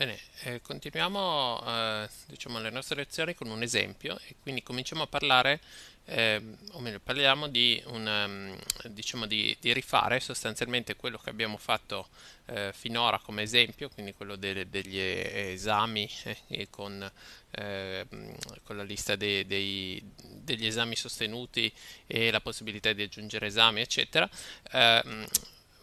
Bene, eh, continuiamo eh, diciamo, le nostre lezioni con un esempio e quindi cominciamo a parlare, eh, o meglio parliamo di, un, um, diciamo di, di, rifare sostanzialmente quello che abbiamo fatto eh, finora come esempio, quindi quello de degli esami eh, con, ehm, con, la lista de dei, degli esami sostenuti e la possibilità di aggiungere esami, eccetera ehm,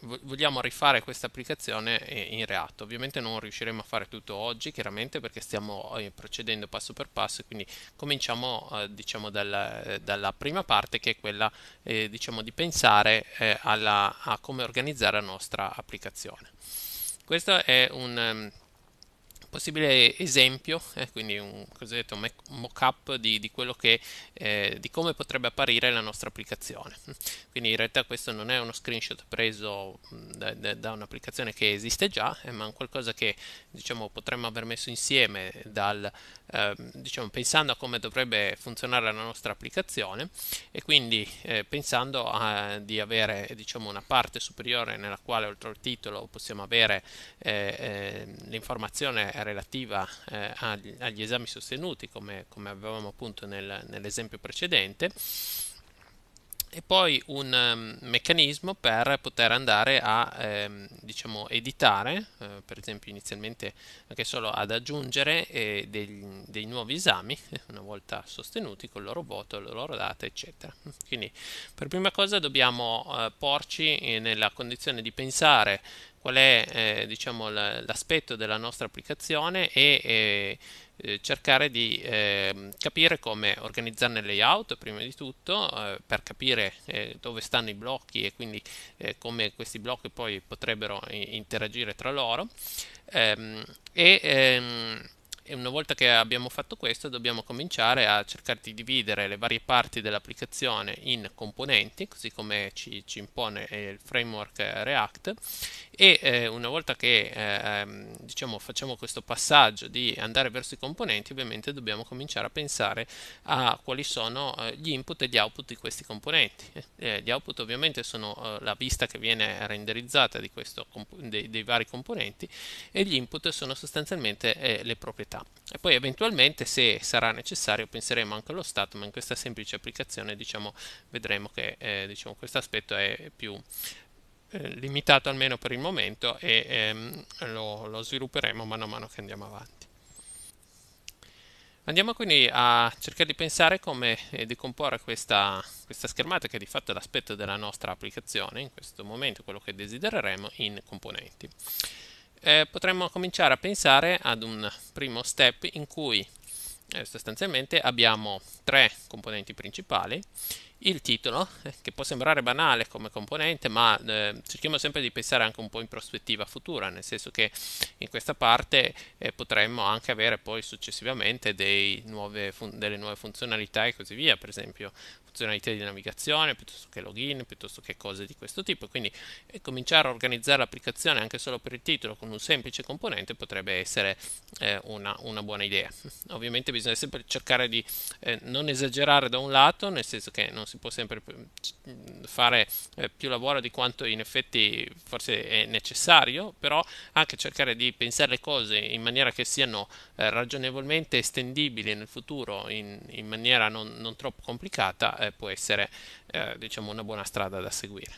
vogliamo rifare questa applicazione in React. Ovviamente non riusciremo a fare tutto oggi, chiaramente perché stiamo eh, procedendo passo per passo, quindi cominciamo eh, diciamo dalla, dalla prima parte che è quella eh, diciamo di pensare eh, alla, a come organizzare la nostra applicazione. Questo è un ehm, possibile esempio, eh, quindi un cosiddetto mock-up di, di, che, eh, di, come potrebbe apparire la nostra applicazione. Quindi in realtà questo non è uno screenshot preso da, da, da un'applicazione che esiste già, eh, ma qualcosa che diciamo, potremmo aver messo insieme dal, ehm, diciamo, pensando a come dovrebbe funzionare la nostra applicazione e quindi eh, pensando a, di avere diciamo, una parte superiore nella quale oltre al titolo possiamo avere eh, eh, l'informazione relativa eh, agli, agli, esami sostenuti, come, come avevamo appunto nel, nell'esempio precedente, e poi un ehm, meccanismo per poter andare a ehm, diciamo editare eh, per esempio inizialmente anche solo ad aggiungere eh, dei, dei, nuovi esami eh, una volta sostenuti con il loro voto, la loro data eccetera quindi per prima cosa dobbiamo eh, porci eh, nella condizione di pensare qual è eh, diciamo l'aspetto della nostra applicazione e eh, cercare di eh, capire come organizzarne il layout prima di tutto eh, per capire eh, dove stanno i blocchi e quindi eh, come questi blocchi poi potrebbero interagire tra loro ehm, e ehm, e una volta che abbiamo fatto questo dobbiamo cominciare a cercare di dividere le varie parti dell'applicazione in componenti, così come ci, ci impone eh, il framework eh, React e eh, una volta che eh, ehm, diciamo, facciamo questo passaggio di andare verso i componenti ovviamente dobbiamo cominciare a pensare a quali sono eh, gli input e gli output di questi componenti. Eh, gli output ovviamente sono la vista che viene renderizzata questo, dei, dei vari componenti e gli input sono sostanzialmente le proprietà comunità. E poi eventualmente, se sarà necessario, penseremo anche allo Stato, ma in questa semplice applicazione diciamo, vedremo che eh, diciamo, questo aspetto è più eh, limitato almeno per il momento e ehm, lo, lo svilupperemo mano a mano che andiamo avanti. Andiamo quindi a cercare di pensare come eh, decomporre questa, questa schermata, che è di fatto l'aspetto della nostra applicazione, in questo momento quello che desidereremo, in componenti eh, potremmo cominciare a pensare ad un primo step in cui eh, sostanzialmente abbiamo tre componenti principali il titolo, eh, che può sembrare banale come componente, ma eh, cerchiamo sempre di pensare anche un po' in prospettiva futura, nel senso che in questa parte eh, potremmo anche avere poi successivamente nuove fun- delle nuove funzionalità e così via, per esempio funzionalità di navigazione, piuttosto che login, piuttosto che cose di questo tipo. Quindi eh, cominciare a organizzare l'applicazione anche solo per il titolo con un semplice componente potrebbe essere eh, una, una, buona idea. Ovviamente bisogna sempre cercare di eh, non esagerare da un lato, nel senso che non si può sempre mm, mm, fare eh, più lavoro di quanto in effetti forse è necessario, però anche cercare di pensare le cose in maniera che siano eh, ragionevolmente estendibili nel futuro in, in maniera non, non troppo complicata eh, può essere eh, diciamo una buona strada da seguire.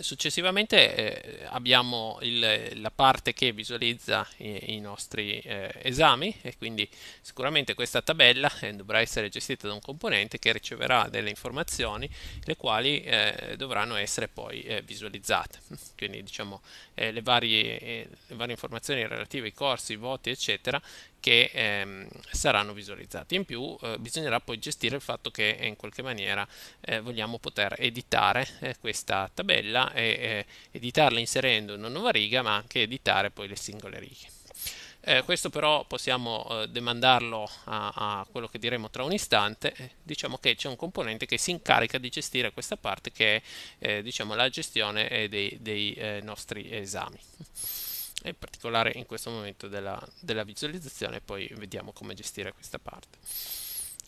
Successivamente eh, abbiamo il, la parte che visualizza i, i nostri eh, esami e quindi sicuramente questa tabella eh, dovrà essere gestita da un componente che riceverà delle informazioni le quali eh, dovranno essere poi eh, visualizzate. Quindi diciamo eh, le varie, le varie informazioni relative ai corsi, i voti eccetera che ehm, saranno visualizzati. In più eh, bisognerà poi gestire il fatto che eh, in qualche maniera eh, vogliamo poter editare eh, questa tabella e eh, editarla inserendo una nuova riga ma anche editare poi le singole righe. Eh, questo però possiamo eh, demandarlo a, a, quello che diremo tra un istante. Eh, diciamo che c'è un componente che si incarica di gestire questa parte che è diciamo, la gestione dei, dei nostri esami in particolare in questo momento della, della visualizzazione, poi vediamo come gestire questa parte.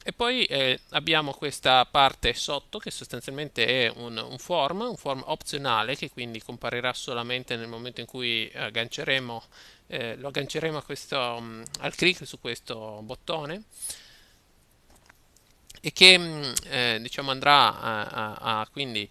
E poi eh, abbiamo questa parte sotto che sostanzialmente è un, un, form, un form opzionale che quindi comparirà solamente nel momento in cui agganceremo, eh, lo agganceremo questo, mm, al click su questo bottone e che mm, eh, diciamo andrà a, a, a quindi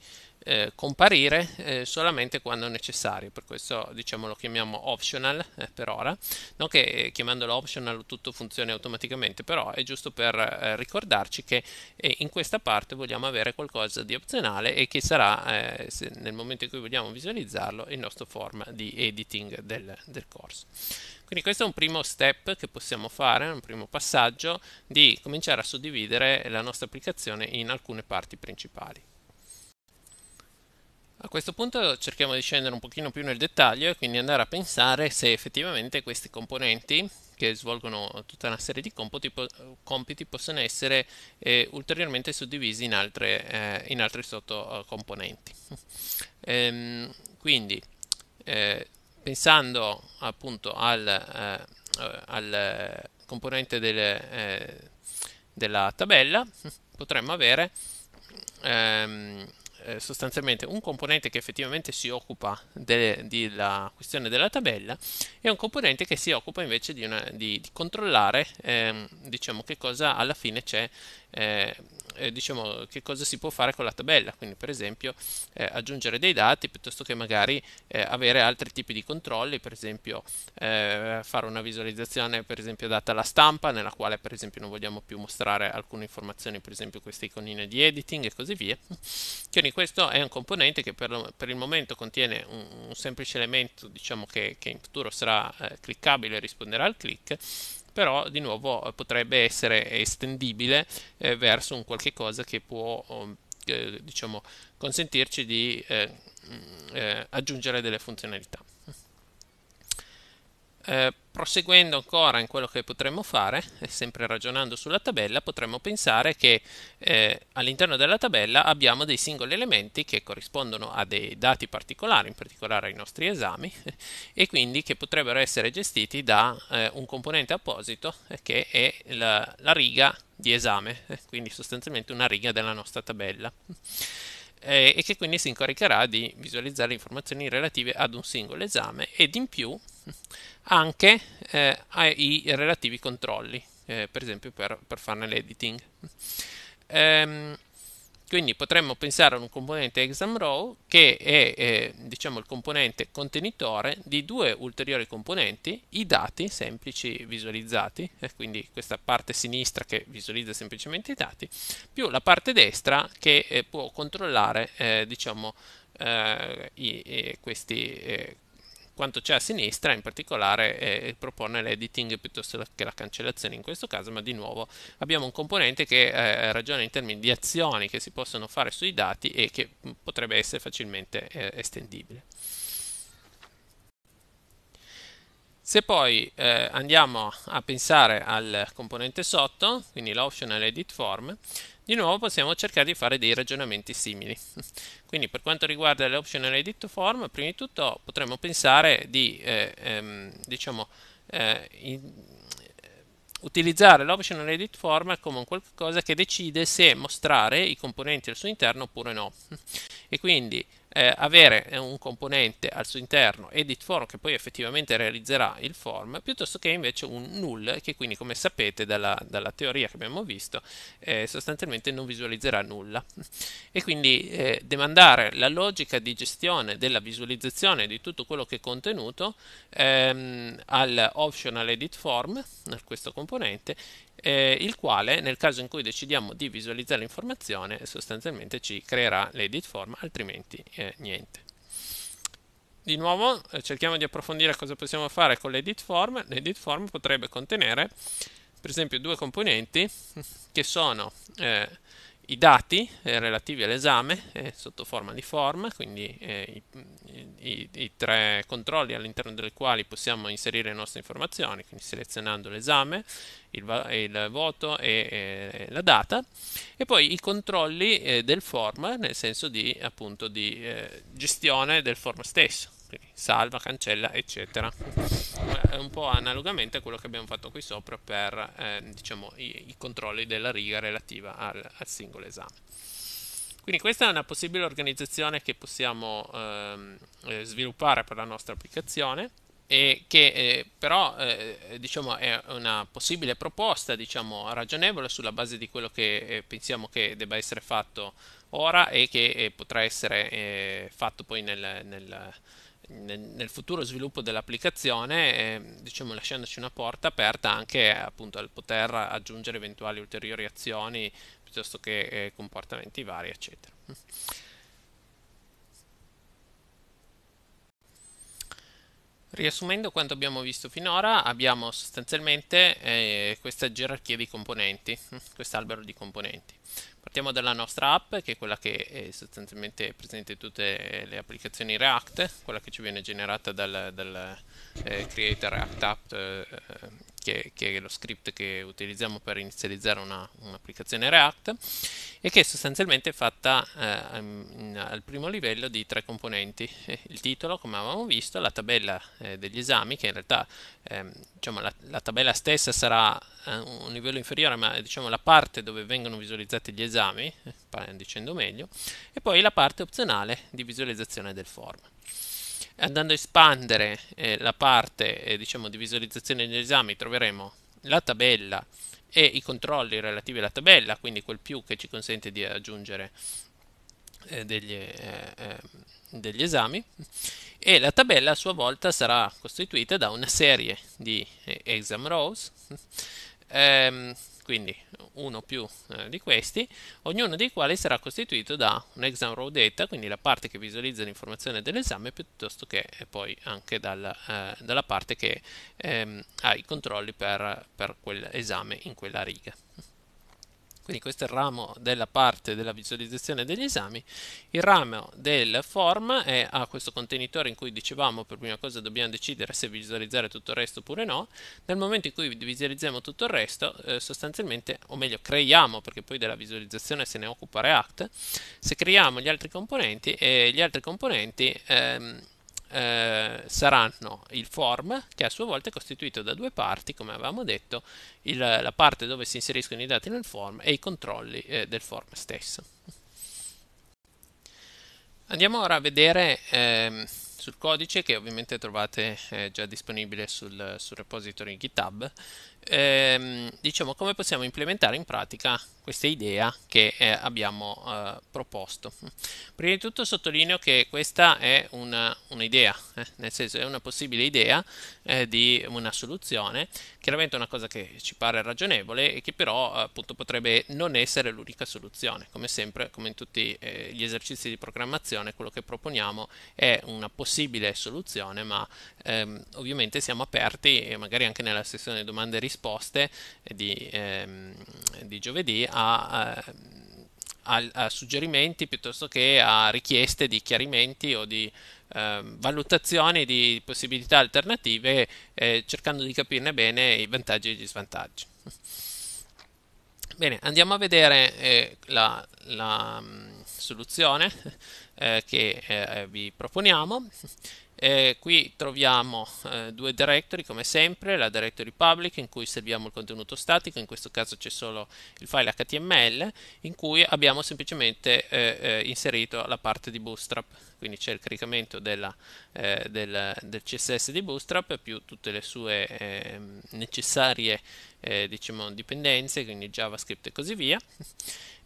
eh, comparire eh, solamente quando necessario, per questo diciamo lo chiamiamo optional eh, per ora, non che eh, chiamandolo optional tutto funzioni automaticamente, però è giusto per eh, ricordarci che eh, in questa parte vogliamo avere qualcosa di opzionale e che sarà se, nel momento in cui vogliamo visualizzarlo il nostro form di editing del, del corso. Quindi questo è un primo step che possiamo fare, un primo passaggio di cominciare a suddividere la nostra applicazione in alcune parti principali. A questo punto cerchiamo di scendere un pochino più nel dettaglio e quindi andare a pensare se effettivamente questi componenti che svolgono tutta una serie di compiti, compiti possono essere eh, ulteriormente suddivisi in altre, eh, in altre sottocomponenti. Eh, ehm, quindi eh, pensando appunto al, eh, eh, al componente del, della tabella potremmo avere ehm, eh, sostanzialmente un componente che effettivamente si occupa della questione della tabella e un componente che si occupa invece di, una, di, di controllare ehm, diciamo che cosa alla fine c'è eh, eh, diciamo, che cosa si può fare con la tabella, quindi per esempio eh, aggiungere dei dati piuttosto che magari eh, avere altri tipi di controlli, per esempio eh, fare una visualizzazione per esempio data alla stampa nella quale per esempio non vogliamo più mostrare alcune informazioni, per esempio queste iconine di editing e così via. Quindi questo è un componente che per, per il momento contiene un, un semplice elemento diciamo, che, che, in futuro sarà eh, cliccabile e risponderà al click però di nuovo eh, potrebbe essere estendibile eh, verso un qualche cosa che può ehm, eh, diciamo, consentirci di eh, mm, eh aggiungere delle funzionalità. Eh, proseguendo ancora in quello che potremmo fare, sempre ragionando sulla tabella, potremmo pensare che eh, all'interno della tabella abbiamo dei singoli elementi che corrispondono a dei dati particolari, in particolare ai nostri esami, e quindi che potrebbero essere gestiti da eh, un componente apposito eh, che è la, la riga di esame, eh, quindi sostanzialmente una riga della nostra tabella eh, e che quindi si incaricherà di visualizzare le informazioni relative ad un singolo esame ed in più anche eh, ai relativi controlli, eh, per esempio per, per farne l'editing. Ehm, quindi potremmo pensare a un componente exam row che è eh, diciamo il componente contenitore di due ulteriori componenti, i dati semplici visualizzati, eh, quindi questa parte sinistra che visualizza semplicemente i dati, più la parte destra che eh, può controllare eh, diciamo, eh, i, i, eh, questi, quanto c'è a sinistra, in particolare eh, eh propone l'editing piuttosto che la cancellazione in questo caso, ma di nuovo abbiamo un componente che eh, ragiona in termini di azioni che si possono fare sui dati e che mm, potrebbe essere facilmente eh, estendibile. Se poi eh, andiamo a pensare al componente sotto, quindi l'optional edit form, di nuovo possiamo cercare di fare dei ragionamenti simili. quindi per quanto riguarda l'optional edit form, prima di tutto potremmo pensare di eh, ehm, diciamo, eh, in, eh, utilizzare l'optional edit form come qualcosa che decide se mostrare i componenti al suo interno oppure no. e quindi eh, avere eh, un componente al suo interno edit form che poi effettivamente realizzerà il form piuttosto che invece un null che quindi come sapete dalla, dalla teoria che abbiamo visto eh, sostanzialmente non visualizzerà nulla e quindi eh, demandare la logica di gestione della visualizzazione di tutto quello che è contenuto ehm, al optional edit form questo componente eh, il quale nel caso in cui decidiamo di visualizzare l'informazione sostanzialmente ci creerà l'edit form, altrimenti eh, niente. Di nuovo eh, cerchiamo di approfondire cosa possiamo fare con l'edit form. L'edit form potrebbe contenere per esempio due componenti che sono eh, i dati eh, relativi all'esame eh, sotto forma di form, quindi eh, i, i, i, tre controlli all'interno dei quali possiamo inserire le nostre informazioni, quindi selezionando l'esame, il, il, voto e, e, la data, e poi i controlli eh, del form nel senso di, appunto, di eh, gestione del form stesso. Quindi salva, cancella, eccetera. Eh, un po' analogamente a quello che abbiamo fatto qui sopra per eh, diciamo, i, i, controlli della riga relativa al, al, singolo esame. Quindi questa è una possibile organizzazione che possiamo ehm, eh, sviluppare per la nostra applicazione e che eh, però eh, diciamo è una possibile proposta diciamo ragionevole sulla base di quello che eh, pensiamo che debba essere fatto ora e che eh, potrà essere eh, fatto poi nel, nel, nel futuro sviluppo dell'applicazione, diciamo lasciandoci una porta aperta anche appunto al poter aggiungere eventuali ulteriori azioni piuttosto che eh, comportamenti vari, eccetera. Riassumendo quanto abbiamo visto finora, abbiamo sostanzialmente eh, questa gerarchia di componenti, questo albero di componenti. Partiamo dalla nostra app, che è quella che è sostanzialmente presente in tutte le applicazioni React, quella che ci viene generata dal, dal eh, Create React App eh, eh che, che è lo script che utilizziamo per inizializzare una, un'applicazione React, e che sostanzialmente è fatta eh, al primo livello di tre componenti, eh, il titolo come avevamo visto, la tabella eh, degli esami, che in realtà ehm, diciamo, la, la, tabella stessa sarà eh, un livello inferiore, ma diciamo, la parte dove vengono visualizzati gli esami, eh, dicendo meglio, e poi la parte opzionale di visualizzazione del form andando a espandere eh, la parte eh, diciamo, di visualizzazione degli esami troveremo la tabella e i controlli relativi alla tabella, quindi quel più che ci consente di aggiungere eh, degli, eh, ehm, degli, esami e la tabella a sua volta sarà costituita da una serie di eh, exam rows ehm, quindi uno o più eh, di questi, ognuno dei quali sarà costituito da un exam row data, quindi la parte che visualizza l'informazione dell'esame, piuttosto che eh, poi anche dal, eh, dalla parte che ehm, ha i controlli per, per quell'esame in quella riga. Quindi questo è il ramo della parte della visualizzazione degli esami. Il ramo del form è, ha questo contenitore in cui dicevamo per prima cosa dobbiamo decidere se visualizzare tutto il resto oppure no. Nel momento in cui visualizziamo tutto il resto, eh, sostanzialmente, o meglio creiamo, perché poi della visualizzazione se ne occupa React, se creiamo gli altri componenti e gli altri componenti... Ehm, eh, saranno il form, che a sua volta è costituito da due parti, come avevamo detto, il, la parte dove si inseriscono i dati nel form e i controlli eh, del form stesso. Andiamo ora a vedere eh, sul codice che ovviamente trovate eh, già disponibile sul, sul repository GitHub ehm, diciamo come possiamo implementare in pratica questa idea che eh, abbiamo eh, proposto. Prima di tutto sottolineo che questa è un'idea, eh, nel senso è una possibile idea eh, di una soluzione, chiaramente una cosa che ci pare ragionevole e che però appunto potrebbe non essere l'unica soluzione. Come sempre, come in tutti eh, gli esercizi di programmazione, quello che proponiamo è una possibile soluzione, ma ehm, ovviamente siamo aperti, magari anche nella sessione domande e risposte, risposte eh, di, ehm, di giovedì a, a, a, suggerimenti piuttosto che a richieste di chiarimenti o di ehm, valutazioni di possibilità alternative, eh, cercando di capirne bene i vantaggi e gli svantaggi. Bene, andiamo a vedere eh, la, la, mm, soluzione eh, che eh, vi proponiamo eh, qui troviamo eh, due directory come sempre, la directory public in cui serviamo il contenuto statico, in questo caso c'è solo il file html in cui abbiamo semplicemente eh, eh, inserito la parte di bootstrap, quindi c'è il caricamento della, eh, del, del, CSS di bootstrap più tutte le sue ehm, necessarie eh, diciamo, dipendenze, quindi JavaScript e così via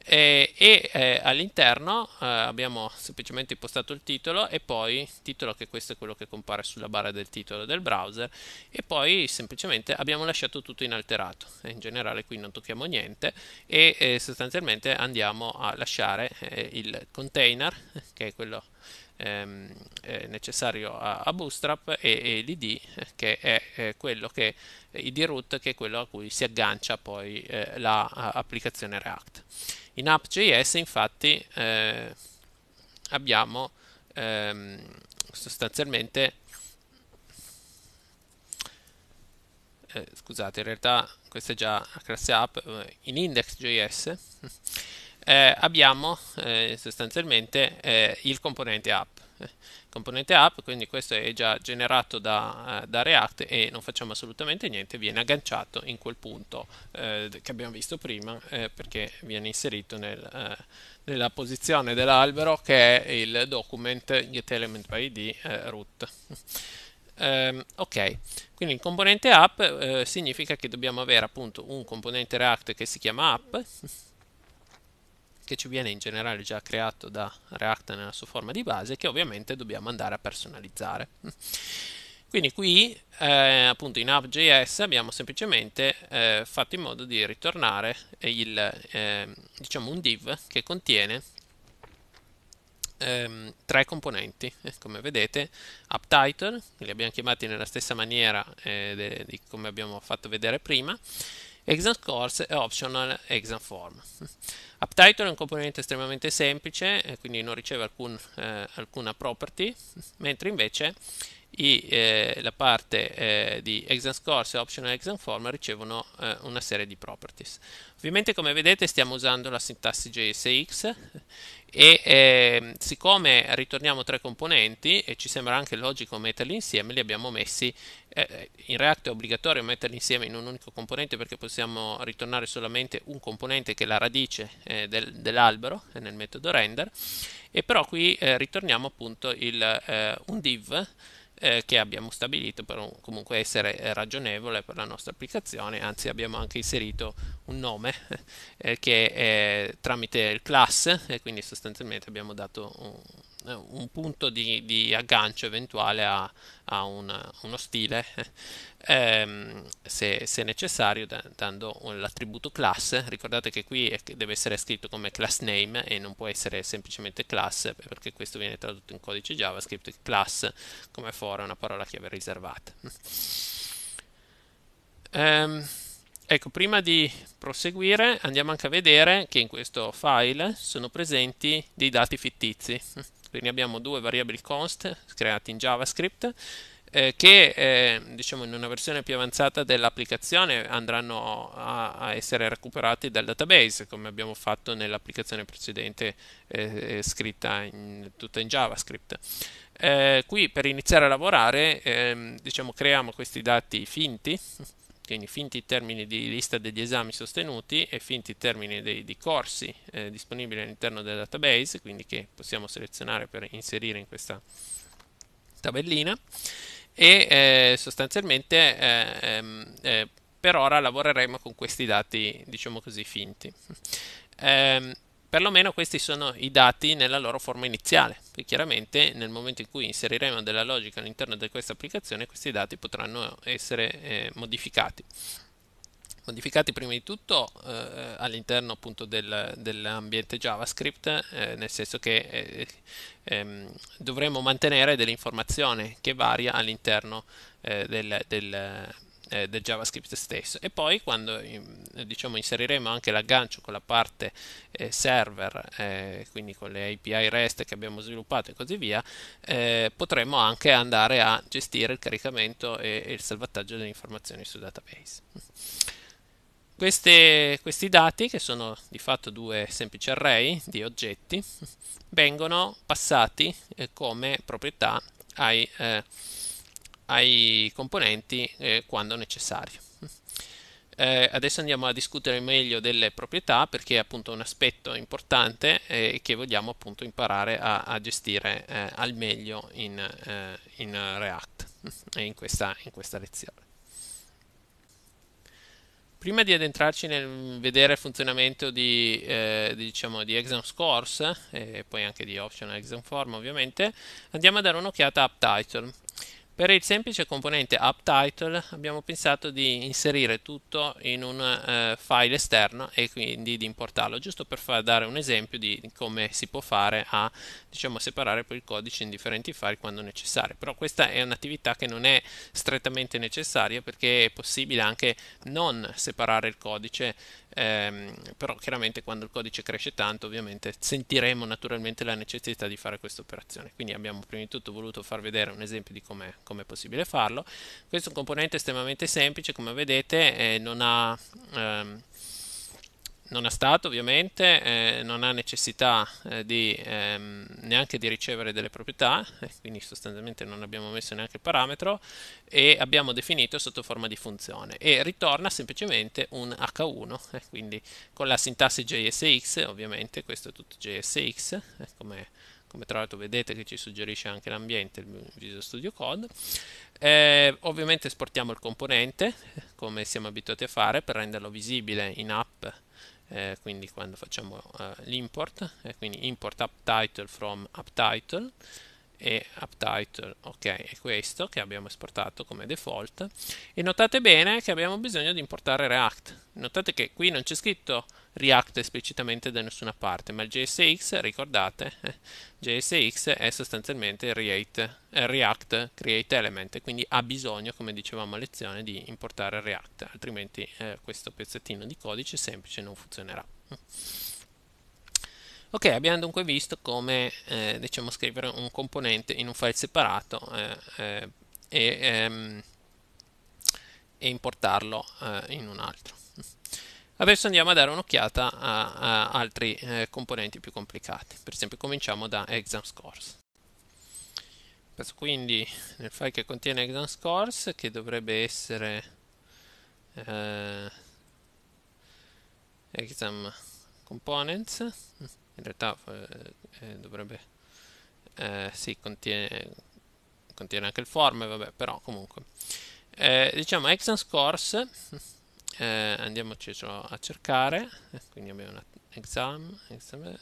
eh, e, e eh, all'interno eh, abbiamo semplicemente impostato il titolo e poi titolo che questo è quello che compare sulla barra del titolo del browser e poi semplicemente abbiamo lasciato tutto inalterato in generale qui non tocchiamo niente e sostanzialmente andiamo a lasciare il container che è quello ehm, necessario a, a Bootstrap e, e l'id che è eh, quello che id root che è quello a cui si aggancia poi eh, l'applicazione la, React. In app.js infatti eh, abbiamo ehm, sostanzialmente eh, scusate in realtà questa è già la classe app eh, in index.js eh, abbiamo eh, sostanzialmente eh, il componente app componente app, quindi questo è già generato da, eh, da, React e non facciamo assolutamente niente, viene agganciato in quel punto eh, che abbiamo visto prima eh, perché viene inserito nel, eh, nella posizione dell'albero che è il document getElementById eh, root. Um, ok, quindi il componente app eh, significa che dobbiamo avere appunto un componente React che si chiama app che ci viene in generale già creato da React nella sua forma di base che ovviamente dobbiamo andare a personalizzare. Quindi qui eh, appunto in app.js abbiamo semplicemente eh, fatto in modo di ritornare il, eh, diciamo un div che contiene ehm, tre componenti, eh, come vedete app title, che li abbiamo chiamati nella stessa maniera eh, di come abbiamo fatto vedere prima, Exam Course e Optional Exam Form. AppTitle è un componente estremamente semplice, eh, quindi non riceve alcun, eh, alcuna property, mentre invece i, eh, la parte eh, di exam course e optional exam form ricevono eh, una serie di properties. Ovviamente come vedete stiamo usando la sintassi JSX e ehm, siccome ritorniamo tre componenti e ci sembra anche logico metterli insieme, li abbiamo messi, eh, eh, in React è obbligatorio metterli insieme in un unico componente perché possiamo ritornare solamente un componente che è la radice eh, del, dell'albero nel metodo render e però qui ritorniamo appunto il, un div eh, che abbiamo stabilito per un, comunque essere ragionevole per la nostra applicazione, anzi abbiamo anche inserito un nome eh, che è tramite il class e quindi sostanzialmente abbiamo dato un, eh, un punto di, di aggancio eventuale a, a una, uno stile ehm, se, se, necessario da, dando l'attributo class ricordate che qui è, deve essere scritto come class name e non può essere semplicemente class eh, perché questo viene tradotto in codice javascript class come for è una parola chiave riservata ehm, Ecco, prima di proseguire andiamo anche a vedere che in questo file sono presenti dei dati fittizi. quindi abbiamo due variabili const create in JavaScript eh, che eh, diciamo in una versione più avanzata dell'applicazione andranno a, a, essere recuperati dal database come abbiamo fatto nell'applicazione precedente eh, eh scritta in, tutta in JavaScript. Eh, qui per iniziare a lavorare ehm, diciamo, creiamo questi dati finti quindi finti termini di lista degli esami sostenuti e finti termini dei, di corsi eh, disponibili all'interno del database, quindi che possiamo selezionare per inserire in questa tabellina e eh, sostanzialmente eh, ehm, eh per ora lavoreremo con questi dati, diciamo così, finti. Ehm, Perlomeno questi sono i dati nella loro forma iniziale, Poi chiaramente nel momento in cui inseriremo della logica all'interno di questa applicazione questi dati potranno essere eh, modificati. Modificati prima di tutto eh, all'interno appunto del, dell'ambiente JavaScript, eh, nel senso che eh, ehm, dovremo mantenere dell'informazione che varia all'interno eh, del, del eh, del JavaScript stesso. E poi quando diciamo, inseriremo anche l'aggancio con la parte eh, server, eh, quindi con le API REST che abbiamo sviluppato e così via, eh, potremo anche andare a gestire il caricamento e, e il salvataggio delle informazioni su database. Queste, questi dati, che sono di fatto due semplici array di oggetti, vengono passati eh, come proprietà ai eh, ai componenti eh, quando necessario. Eh, adesso andiamo a discutere meglio delle proprietà perché è appunto un aspetto importante eh, che vogliamo appunto imparare a, a gestire eh, al meglio in, eh, in React e in questa, in questa lezione. Prima di addentrarci nel vedere il funzionamento di, eh, di, diciamo, di exam scores eh, e poi anche di optional exam form ovviamente, andiamo a dare un'occhiata a UpTitle. Per il semplice componente uptitle abbiamo pensato di inserire tutto in un eh, file esterno e quindi di importarlo, giusto per far dare un esempio di, di come si può fare a diciamo, separare poi il codice in differenti file quando necessario. Però questa è un'attività che non è strettamente necessaria perché è possibile anche non separare il codice, ehm, però chiaramente quando il codice cresce tanto ovviamente sentiremo naturalmente la necessità di fare questa operazione. Quindi abbiamo prima di tutto voluto far vedere un esempio di come come è possibile farlo. Questo è un componente estremamente semplice, come vedete eh, non, ha, ehm, non ha stato ovviamente, eh, non ha necessità eh, di, ehm, neanche di ricevere delle proprietà, eh, quindi sostanzialmente non abbiamo messo neanche il parametro e abbiamo definito sotto forma di funzione e ritorna semplicemente un H1, eh, quindi con la sintassi JSX ovviamente, questo è tutto JSX, eh, come come tra l'altro vedete che ci suggerisce anche l'ambiente, il Visual Studio Code. Eh, ovviamente esportiamo il componente, come siamo abituati a fare, per renderlo visibile in app, eh, quindi quando facciamo eh, l'import, eh, quindi import app title from app title e uptitle, ok, è questo che abbiamo esportato come default e notate bene che abbiamo bisogno di importare React. Notate che qui non c'è scritto React esplicitamente da nessuna parte, ma il JSX, ricordate, eh, JSX è sostanzialmente React, eh, React Create Element, quindi ha bisogno, come dicevamo a lezione, di importare React, altrimenti eh, questo pezzettino di codice semplice non funzionerà. Ok, abbiamo dunque visto come eh, diciamo, scrivere un componente in un file separato eh, eh, e, ehm, e, importarlo eh, in un altro. Adesso andiamo a dare un'occhiata a, a, altri eh, componenti più complicati. Per esempio cominciamo da exam scores. Penso quindi nel file che contiene exam scores che dovrebbe essere eh, exam components in realtà eh, eh, dovrebbe eh, sì, contiene, contiene, anche il form vabbè però comunque eh, diciamo exam scores eh, andiamoci cioè, a cercare eh, quindi abbiamo una exam exam,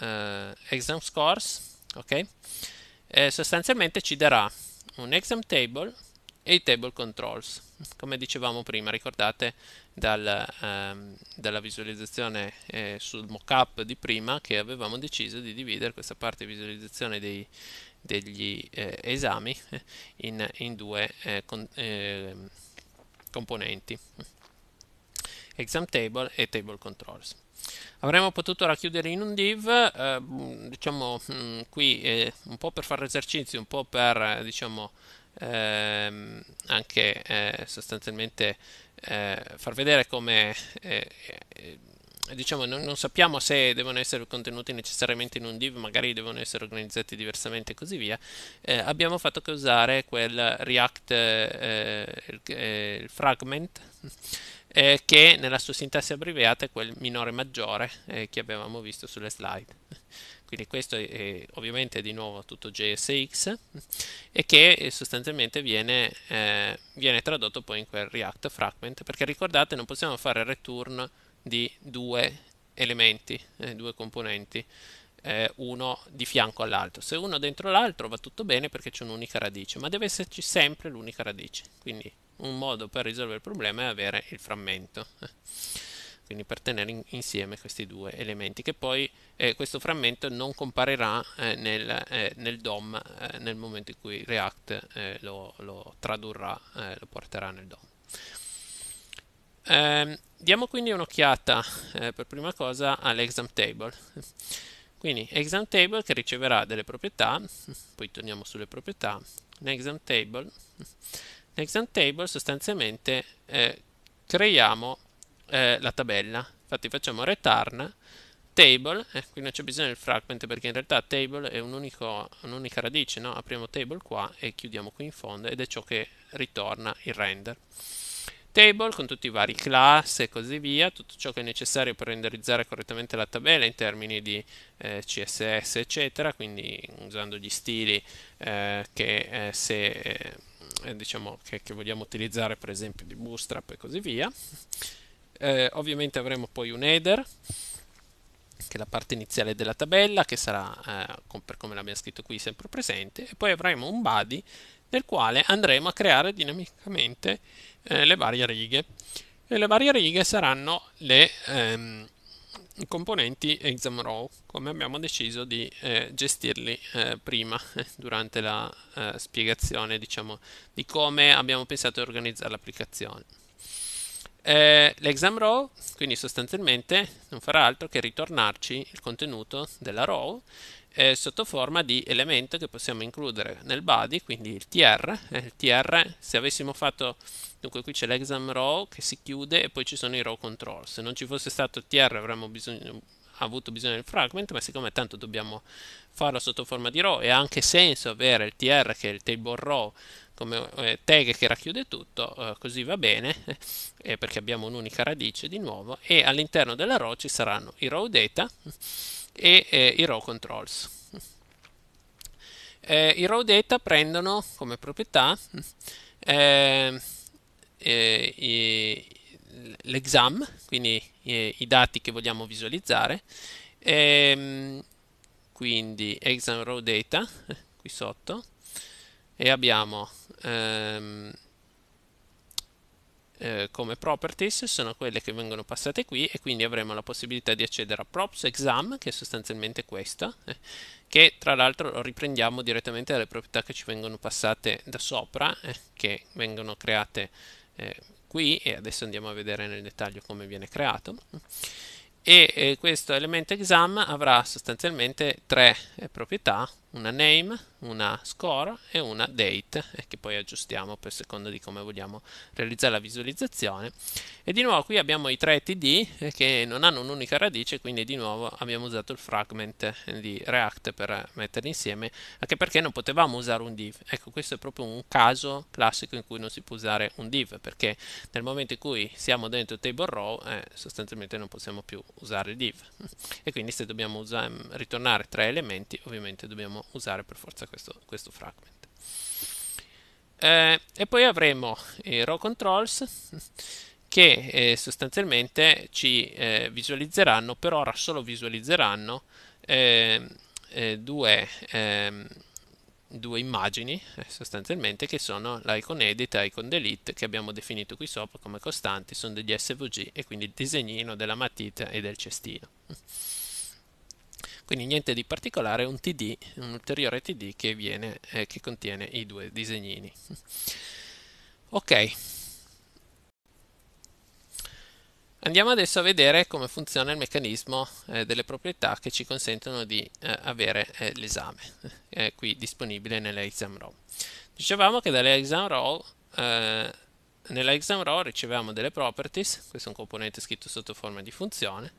eh, exam scores ok sostanzialmente ci darà un exam table e i table controls come dicevamo prima ricordate dal, ehm, dalla visualizzazione eh, sul mockup di prima che avevamo deciso di dividere questa parte di visualizzazione dei, degli eh, esami eh, in, in due eh, con, ehm, componenti exam table e table controls avremmo potuto racchiudere in un div ehm, diciamo mh, mm, qui eh, un po' per fare esercizi un po' per diciamo ehm, anche eh, sostanzialmente eh, far vedere come eh, eh, diciamo non, non, sappiamo se devono essere contenuti necessariamente in un div, magari devono essere organizzati diversamente e così via, eh, abbiamo fatto che usare quel React eh, eh, il eh, fragment eh, che nella sua sintassi abbreviata è quel minore maggiore eh, che avevamo visto sulle slide. Quindi questo è, ovviamente di nuovo tutto JSX e che eh, sostanzialmente viene, eh, viene tradotto poi in quel React fragment perché ricordate non possiamo fare return di due elementi, eh, due componenti eh, uno di fianco all'altro. Se uno dentro l'altro va tutto bene perché c'è un'unica radice, ma deve esserci sempre l'unica radice. Quindi un modo per risolvere il problema è avere il frammento quindi per tenere in, insieme questi due elementi che poi eh, questo frammento non comparirà eh, nel, eh, nel, DOM eh, nel momento in cui React eh, lo, lo, tradurrà, eh, lo porterà nel DOM. Ehm, diamo quindi un'occhiata per prima cosa all'exam table. Quindi exam table che riceverà delle proprietà, poi torniamo sulle proprietà, l'exam table ExamTable sostanzialmente eh, creiamo eh, la tabella, infatti facciamo return table, eh, qui non c'è bisogno del fragment perché in realtà table è un'unica un radice, no? apriamo table qua e chiudiamo qui in fondo ed è ciò che ritorna il render. Table con tutti i vari class e così via, tutto ciò che è necessario per renderizzare correttamente la tabella in termini di eh, CSS eccetera, quindi usando gli stili eh, che eh, se eh, eh, diciamo che, che, vogliamo utilizzare per esempio di bootstrap e così via eh, ovviamente avremo poi un header che è la parte iniziale della tabella che sarà eh, per come l'abbiamo scritto qui sempre presente e poi avremo un body nel quale andremo a creare dinamicamente eh, le varie righe e le varie righe saranno le ehm, componenti exam row, come abbiamo deciso di eh, gestirli eh, prima, durante la eh, spiegazione diciamo, di come abbiamo pensato di organizzare l'applicazione. Eh, l'exam row, quindi sostanzialmente non farà altro che ritornarci il contenuto della row eh, sotto forma di elemento che possiamo includere nel body, quindi il tr. Eh, il tr, se avessimo fatto, dunque qui c'è l'exam row che si chiude e poi ci sono i row control. Se non ci fosse stato il tr avremmo bisogno, avuto bisogno del fragment, ma siccome tanto dobbiamo farlo sotto forma di row e ha anche senso avere il tr che è il table row come eh, tag che racchiude tutto, eh, così va bene, eh, perché abbiamo un'unica radice di nuovo, e all'interno della row ci saranno i row data e i row controls. Eh, I row data prendono come proprietà eh, eh, l'exam, quindi i dati che vogliamo visualizzare, ehm, quindi exam raw data qui sotto e abbiamo ehm, eh, come properties sono quelle che vengono passate qui e quindi avremo la possibilità di accedere a props exam che è sostanzialmente questa eh, che tra l'altro riprendiamo direttamente dalle proprietà che ci vengono passate da sopra eh, che vengono create eh, qui e adesso andiamo a vedere nel dettaglio come viene creato e eh, questo elemento exam avrà sostanzialmente tre eh, proprietà una name, una score e una date eh, che poi aggiustiamo per seconda di come vogliamo realizzare la visualizzazione e di nuovo qui abbiamo i tre td eh, che non hanno un'unica radice quindi di nuovo abbiamo usato il fragment eh, di React per metterli insieme anche perché non potevamo usare un div ecco questo è proprio un caso classico in cui non si può usare un div perché nel momento in cui siamo dentro table row eh, sostanzialmente non possiamo più usare il div e quindi se dobbiamo mm, ritornare tre elementi ovviamente dobbiamo usare per forza questo, questo fragment. Eh, e poi avremo i row controls che eh, sostanzialmente ci eh, visualizzeranno, per ora solo visualizzeranno ehm, eh, due, ehm, due, immagini eh, sostanzialmente che sono l'icon edit e l'icon delete che abbiamo definito qui sopra come costanti, sono degli SVG e quindi il disegnino della matita e del cestino quindi niente di particolare un td un ulteriore td che, viene, eh, che contiene i due disegnini ok Andiamo adesso a vedere come funziona il meccanismo eh, delle proprietà che ci consentono di eh, avere eh, l'esame eh, qui disponibile nella exam row. Dicevamo che dalla exam row, eh, nella exam row riceviamo delle properties, questo è un componente scritto sotto forma di funzione,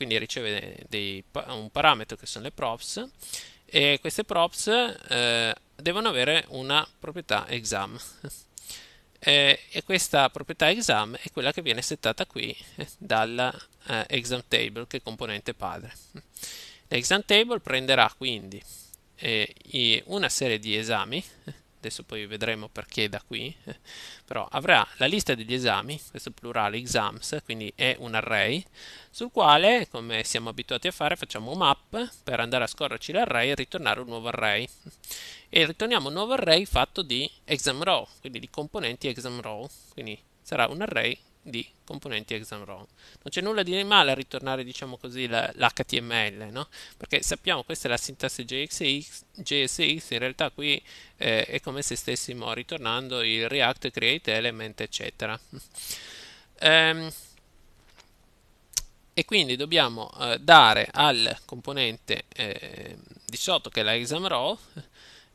quindi riceve dei, un parametro che sono le props e queste props eh, devono avere una proprietà exam e, e questa proprietà exam è quella che viene settata qui dalla eh, exam table che è componente padre l'exam table prenderà quindi eh, una serie di esami adesso poi vedremo perché da qui, però avrà la lista degli esami, questo plurale exams, quindi è un array, sul quale, come siamo abituati a fare, facciamo map per andare a scorrerci l'array e ritornare un nuovo array. E ritorniamo un nuovo array fatto di exam row, quindi di componenti exam row, quindi sarà un array di componenti exam-ROM. Non c'è nulla di male a ritornare, diciamo così, l'HTML, no? Perché sappiamo questa è la sintassi JSX, JSX in realtà qui eh, è come se stessimo ritornando il React Create Element, eccetera. Um, e quindi dobbiamo eh, dare al componente eh, di sotto, che è la exam-ROM,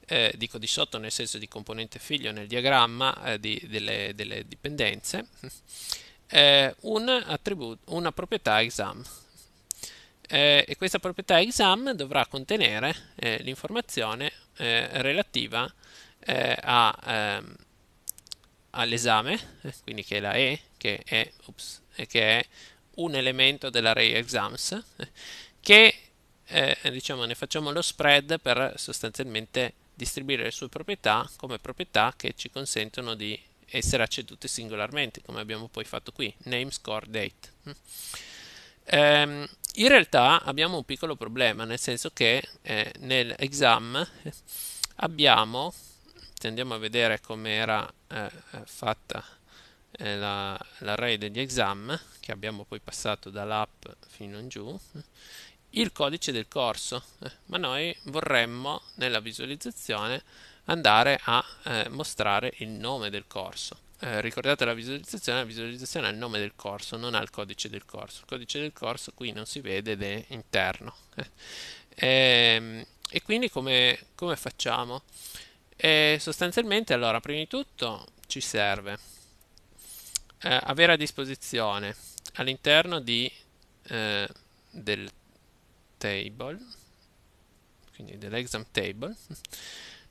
eh, dico di sotto nel senso di componente figlio nel diagramma eh, di, delle, delle, dipendenze, eh, un una proprietà exam. Eh, e questa proprietà exam dovrà contenere eh, l'informazione eh, relativa ehm, all'esame, quindi che è la E, che è, ups, che è un elemento dell'array exams, che diciamo ne facciamo lo spread per sostanzialmente distribuire le sue proprietà come proprietà che ci consentono di essere accedute singolarmente, come abbiamo poi fatto qui, name, score, date. Ehm, in realtà abbiamo un piccolo problema, nel senso che eh, nel exam abbiamo, se andiamo a vedere come era eh, fatta eh, la, l'array degli exam, che abbiamo poi passato dall'app fino in giù, il codice del corso, eh, ma noi vorremmo nella visualizzazione andare a eh, mostrare il nome del corso. Eh, ricordate la visualizzazione, la visualizzazione ha il nome del corso, non ha il codice del corso. Il codice del corso qui non si vede ed è interno. E, eh, ehm, e, quindi come, come facciamo? E eh, sostanzialmente allora, prima di tutto ci serve avere a disposizione all'interno di, del table, quindi dell'exam table,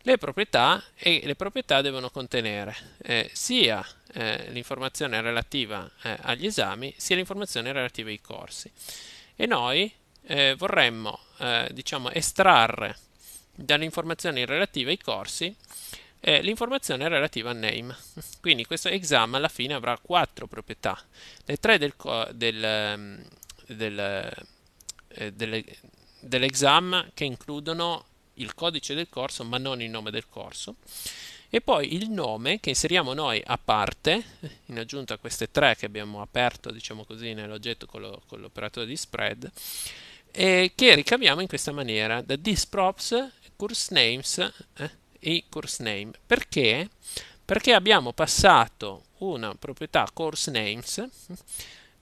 le proprietà e le proprietà devono contenere eh, sia eh, l'informazione relativa eh, agli esami sia l'informazione relativa ai corsi e noi eh, vorremmo eh, diciamo estrarre dalle informazioni relative ai corsi eh, l'informazione relativa a name quindi questo exam alla fine avrà quattro proprietà le tre del, del, ehm, del eh, delle, dell'exam che includono il codice del corso ma non il nome del corso e poi il nome che inseriamo noi a parte in aggiunta a queste tre che abbiamo aperto diciamo così nell'oggetto con, lo, con l'operatore di spread e che ricaviamo in questa maniera da disprops course names eh, e course name perché perché abbiamo passato una proprietà course names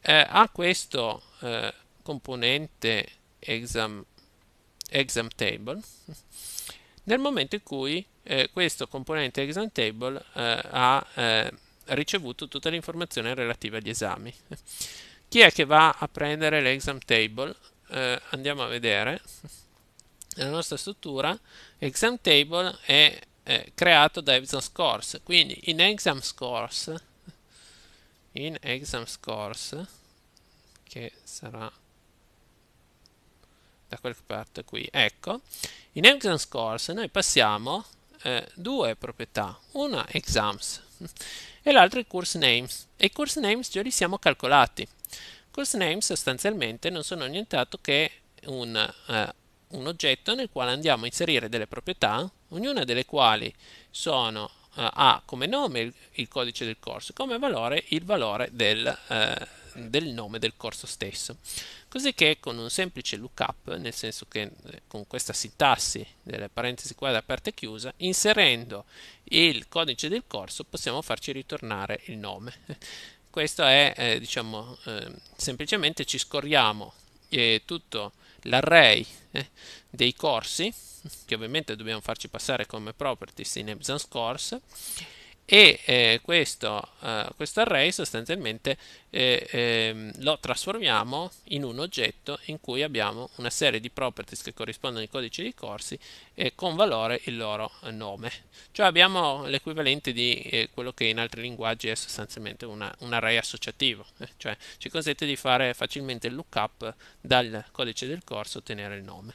eh, a questo eh, componente exam, exam table nel momento in cui eh, questo componente exam table eh, ha eh, ricevuto tutta l'informazione relativa agli esami. Chi è che va a prendere l'exam table? Eh, andiamo a vedere. Nella nostra struttura exam table è creato da exam scores, quindi in exam scores in exam scores che sarà da qualche parte qui. Ecco, in exams course noi passiamo eh, due proprietà, una exams e l'altra i course names. E i course names già li siamo calcolati. Course names sostanzialmente non sono nient'altro che un, eh, un oggetto nel quale andiamo a inserire delle proprietà, ognuna delle quali sono eh, ha ah, come nome il, il, codice del corso, come valore il valore del, eh, del nome del corso stesso. Così che con un semplice lookup, nel senso che eh, con questa sintassi delle parentesi quadra aperta e chiusa, inserendo il codice del corso possiamo farci ritornare il nome. Questo è, eh, diciamo, eh, semplicemente ci scorriamo eh, tutto l'array eh, dei corsi, che ovviamente dobbiamo farci passare come properties in Ebsans Course, e eh, questo, eh, questo, array sostanzialmente eh, ehm, lo trasformiamo in un oggetto in cui abbiamo una serie di properties che corrispondono ai codici dei corsi e con valore il loro nome cioè abbiamo l'equivalente di eh, quello che in altri linguaggi è sostanzialmente una, un array associativo eh. cioè ci consente di fare facilmente il lookup dal codice del corso e ottenere il nome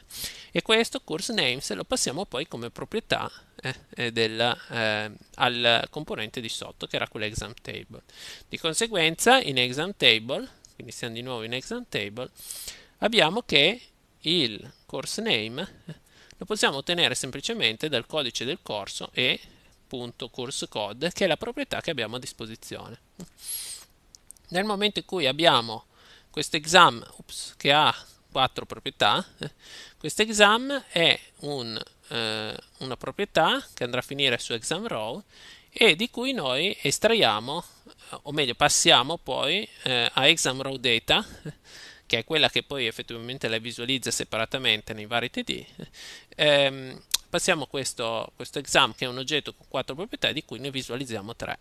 e questo course names lo passiamo poi come proprietà eh, eh del, eh, al componente di sotto che era quell'exam table. Di conseguenza in exam table, quindi siamo di nuovo in exam table, abbiamo che il course name eh, lo possiamo ottenere semplicemente dal codice del corso e punto course code che è la proprietà che abbiamo a disposizione. Nel momento in cui abbiamo questo exam ups, che ha quattro proprietà, eh, questo exam è un eh, una proprietà che andrà a finire su exam row e di cui noi estraiamo, eh, o meglio passiamo poi eh, a exam row data, che è quella che poi effettivamente la visualizza separatamente nei vari TD, ehm, passiamo questo, questo, exam che è un oggetto con quattro proprietà di cui ne visualizziamo tre.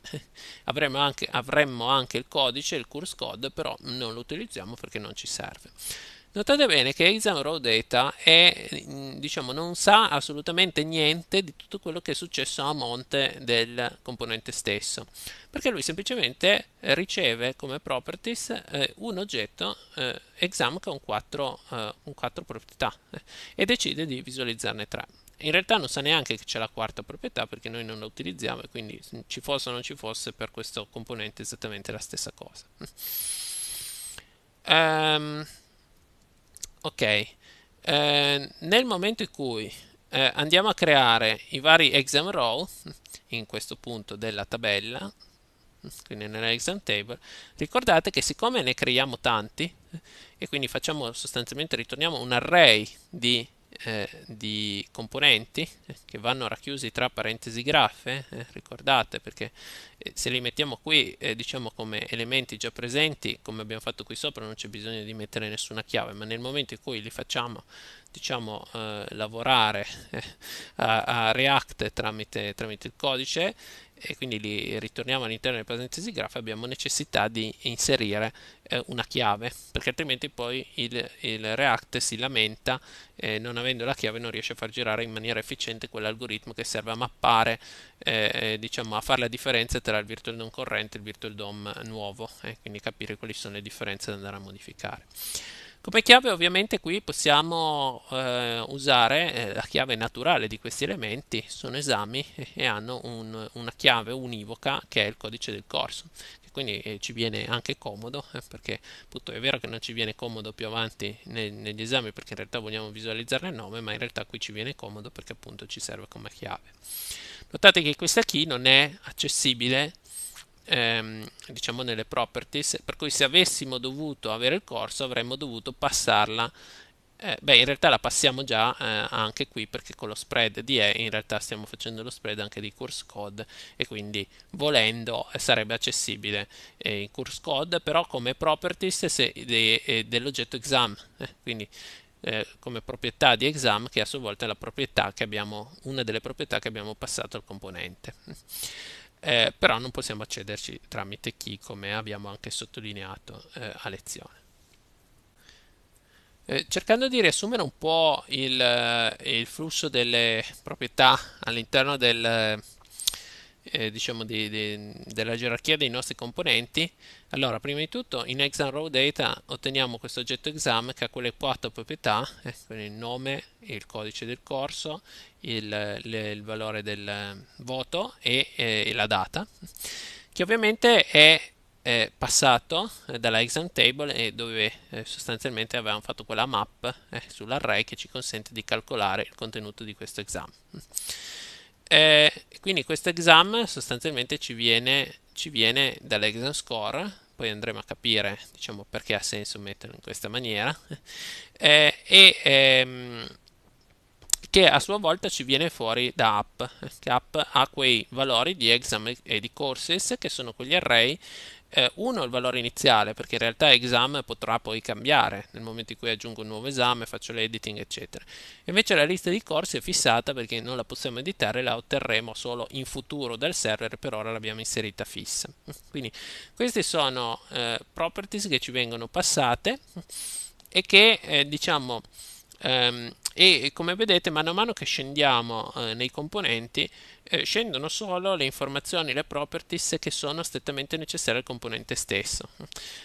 Avremo anche, avremmo anche il codice, il course code, però non lo utilizziamo perché non ci serve. Notate bene che exam raw data è, mm, diciamo, non sa assolutamente niente di tutto quello che è successo a monte del componente stesso, perché lui semplicemente riceve come properties eh, un oggetto eh, exam con 4, eh, proprietà eh, e decide di visualizzarne 3. In realtà non sa neanche che c'è la quarta proprietà perché noi non la utilizziamo e quindi ci fosse o non ci fosse per questo componente è esattamente la stessa cosa. Um, ok eh, nel momento in cui eh, andiamo a creare i vari exam row in questo punto della tabella quindi nella exam table ricordate che siccome ne creiamo tanti e quindi facciamo sostanzialmente ritorniamo un array di eh, di componenti eh, che vanno racchiusi tra parentesi graffe, eh, ricordate perché eh, se li mettiamo qui diciamo come elementi già presenti, come abbiamo fatto qui sopra non c'è bisogno di mettere nessuna chiave, ma nel momento in cui li facciamo diciamo lavorare a, a, React tramite, tramite il codice e quindi li ritorniamo all'interno delle parentesi graffe abbiamo necessità di inserire eh, una chiave perché altrimenti poi il, il React si lamenta eh, non avendo la chiave non riesce a far girare in maniera efficiente quell'algoritmo che serve a mappare eh, eh diciamo a fare la differenza tra il virtual DOM corrente e il virtual DOM nuovo eh, quindi capire quali sono le differenze da andare a modificare come chiave ovviamente qui possiamo eh, usare eh, la chiave naturale di questi elementi, sono esami e hanno un, una chiave univoca che è il codice del corso, quindi eh, ci viene anche comodo eh, perché appunto è vero che non ci viene comodo più avanti ne, negli esami perché in realtà vogliamo visualizzare il nome, ma in realtà qui ci viene comodo perché appunto ci serve come chiave. Notate che questa key non è accessibile ehm, diciamo nelle properties, per cui se avessimo dovuto avere il corso avremmo dovuto passarla eh, beh, in realtà la passiamo già eh, anche qui perché con lo spread di E in realtà stiamo facendo lo spread anche di course code e quindi volendo eh, sarebbe accessibile eh, in course code, però come properties se, de, eh, dell'oggetto exam, quindi come proprietà di exam che a sua volta è abbiamo, una delle proprietà che abbiamo passato al componente eh, però non possiamo accederci tramite key come abbiamo anche sottolineato eh, a lezione. Eh, cercando di riassumere un po' il, eh, il flusso delle proprietà all'interno del, eh, eh, diciamo di, di, della gerarchia dei nostri componenti allora prima di tutto in exam row data otteniamo questo oggetto exam che ha quelle quattro proprietà eh, il nome, il codice del corso il, le, il valore del eh, voto e, eh, e, la data che ovviamente è passato eh, dalla exam table dove sostanzialmente avevamo fatto quella map sull'array che ci consente di calcolare il contenuto di questo exam eh, quindi questo exam sostanzialmente ci viene, ci viene dall'exam score, poi andremo a capire diciamo, perché ha senso metterlo in questa maniera, eh, e ehm, che a sua volta ci viene fuori da app, eh, che app ha quei valori di exam e di courses che sono quegli array eh, uno il valore iniziale perché in realtà exam potrà poi cambiare nel momento in cui aggiungo un nuovo esame, faccio l'editing eccetera. Invece la lista di corsi è fissata perché non la possiamo editare, la otterremo solo in futuro dal server, per ora l'abbiamo inserita fissa. Quindi queste sono eh, properties che ci vengono passate e che eh, diciamo ehm, e come vedete mano a mano che scendiamo eh, nei componenti eh, scendono solo le informazioni, le properties che sono strettamente necessarie al componente stesso.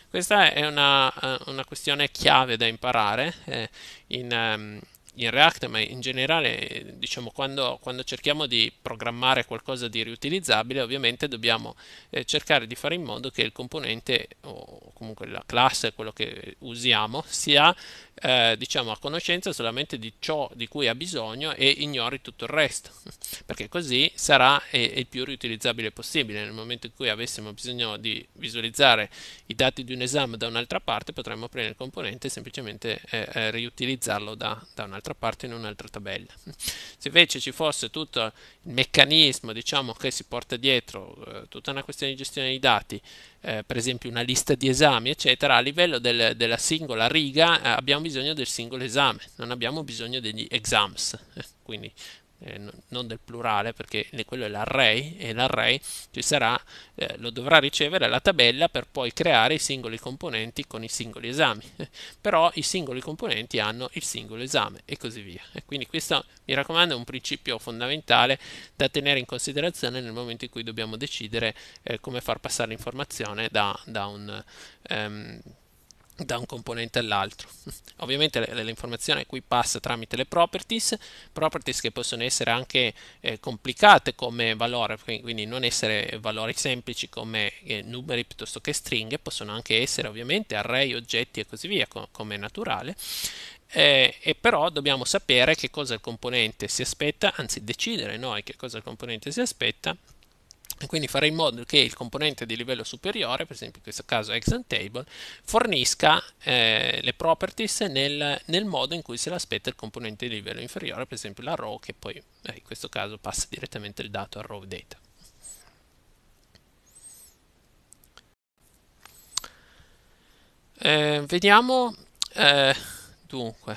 Questa è una, eh, una questione chiave da imparare eh, in, um, in React, ma in generale, diciamo, quando, quando, cerchiamo di programmare qualcosa di riutilizzabile, ovviamente dobbiamo eh, cercare di fare in modo che il componente o comunque la classe, quello che usiamo, sia eh, diciamo, a conoscenza solamente di ciò di cui ha bisogno e ignori tutto il resto, perché così sarà il più riutilizzabile possibile. Nel momento in cui avessimo bisogno di visualizzare i dati di un esame da un'altra parte, potremmo prendere il componente e semplicemente eh, eh, riutilizzarlo da, da un'altra parte in un'altra tabella. Se invece ci fosse tutto il meccanismo diciamo, che si porta dietro, eh, tutta una questione di gestione dei dati, eh, per esempio una lista di esami, eccetera, a livello del, della singola riga eh, abbiamo bisogno del singolo esame, non abbiamo bisogno degli exams. Eh, quindi eh, non del plurale perché quello è l'array e l'array sarà, eh, lo dovrà ricevere la tabella per poi creare i singoli componenti con i singoli esami però i singoli componenti hanno il singolo esame e così via e quindi questo mi raccomando è un principio fondamentale da tenere in considerazione nel momento in cui dobbiamo decidere eh, come far passare l'informazione da, da un um, da un componente all'altro. Ovviamente l'informazione qui passa tramite le properties, properties che possono essere anche eh, complicate come valore, quindi non essere valori semplici come eh, numeri piuttosto che stringhe, possono anche essere ovviamente array, oggetti e così via, co come è naturale. Eh, e però dobbiamo sapere che cosa il componente si aspetta, anzi decidere noi che cosa il componente si aspetta quindi fare in modo che il componente di livello superiore, per esempio in questo caso ExamTable, fornisca eh, le properties nel, nel, modo in cui se l'aspetta il componente di livello inferiore, per esempio la row che poi eh, in questo caso passa direttamente il dato a row data. Eh, vediamo eh, dunque,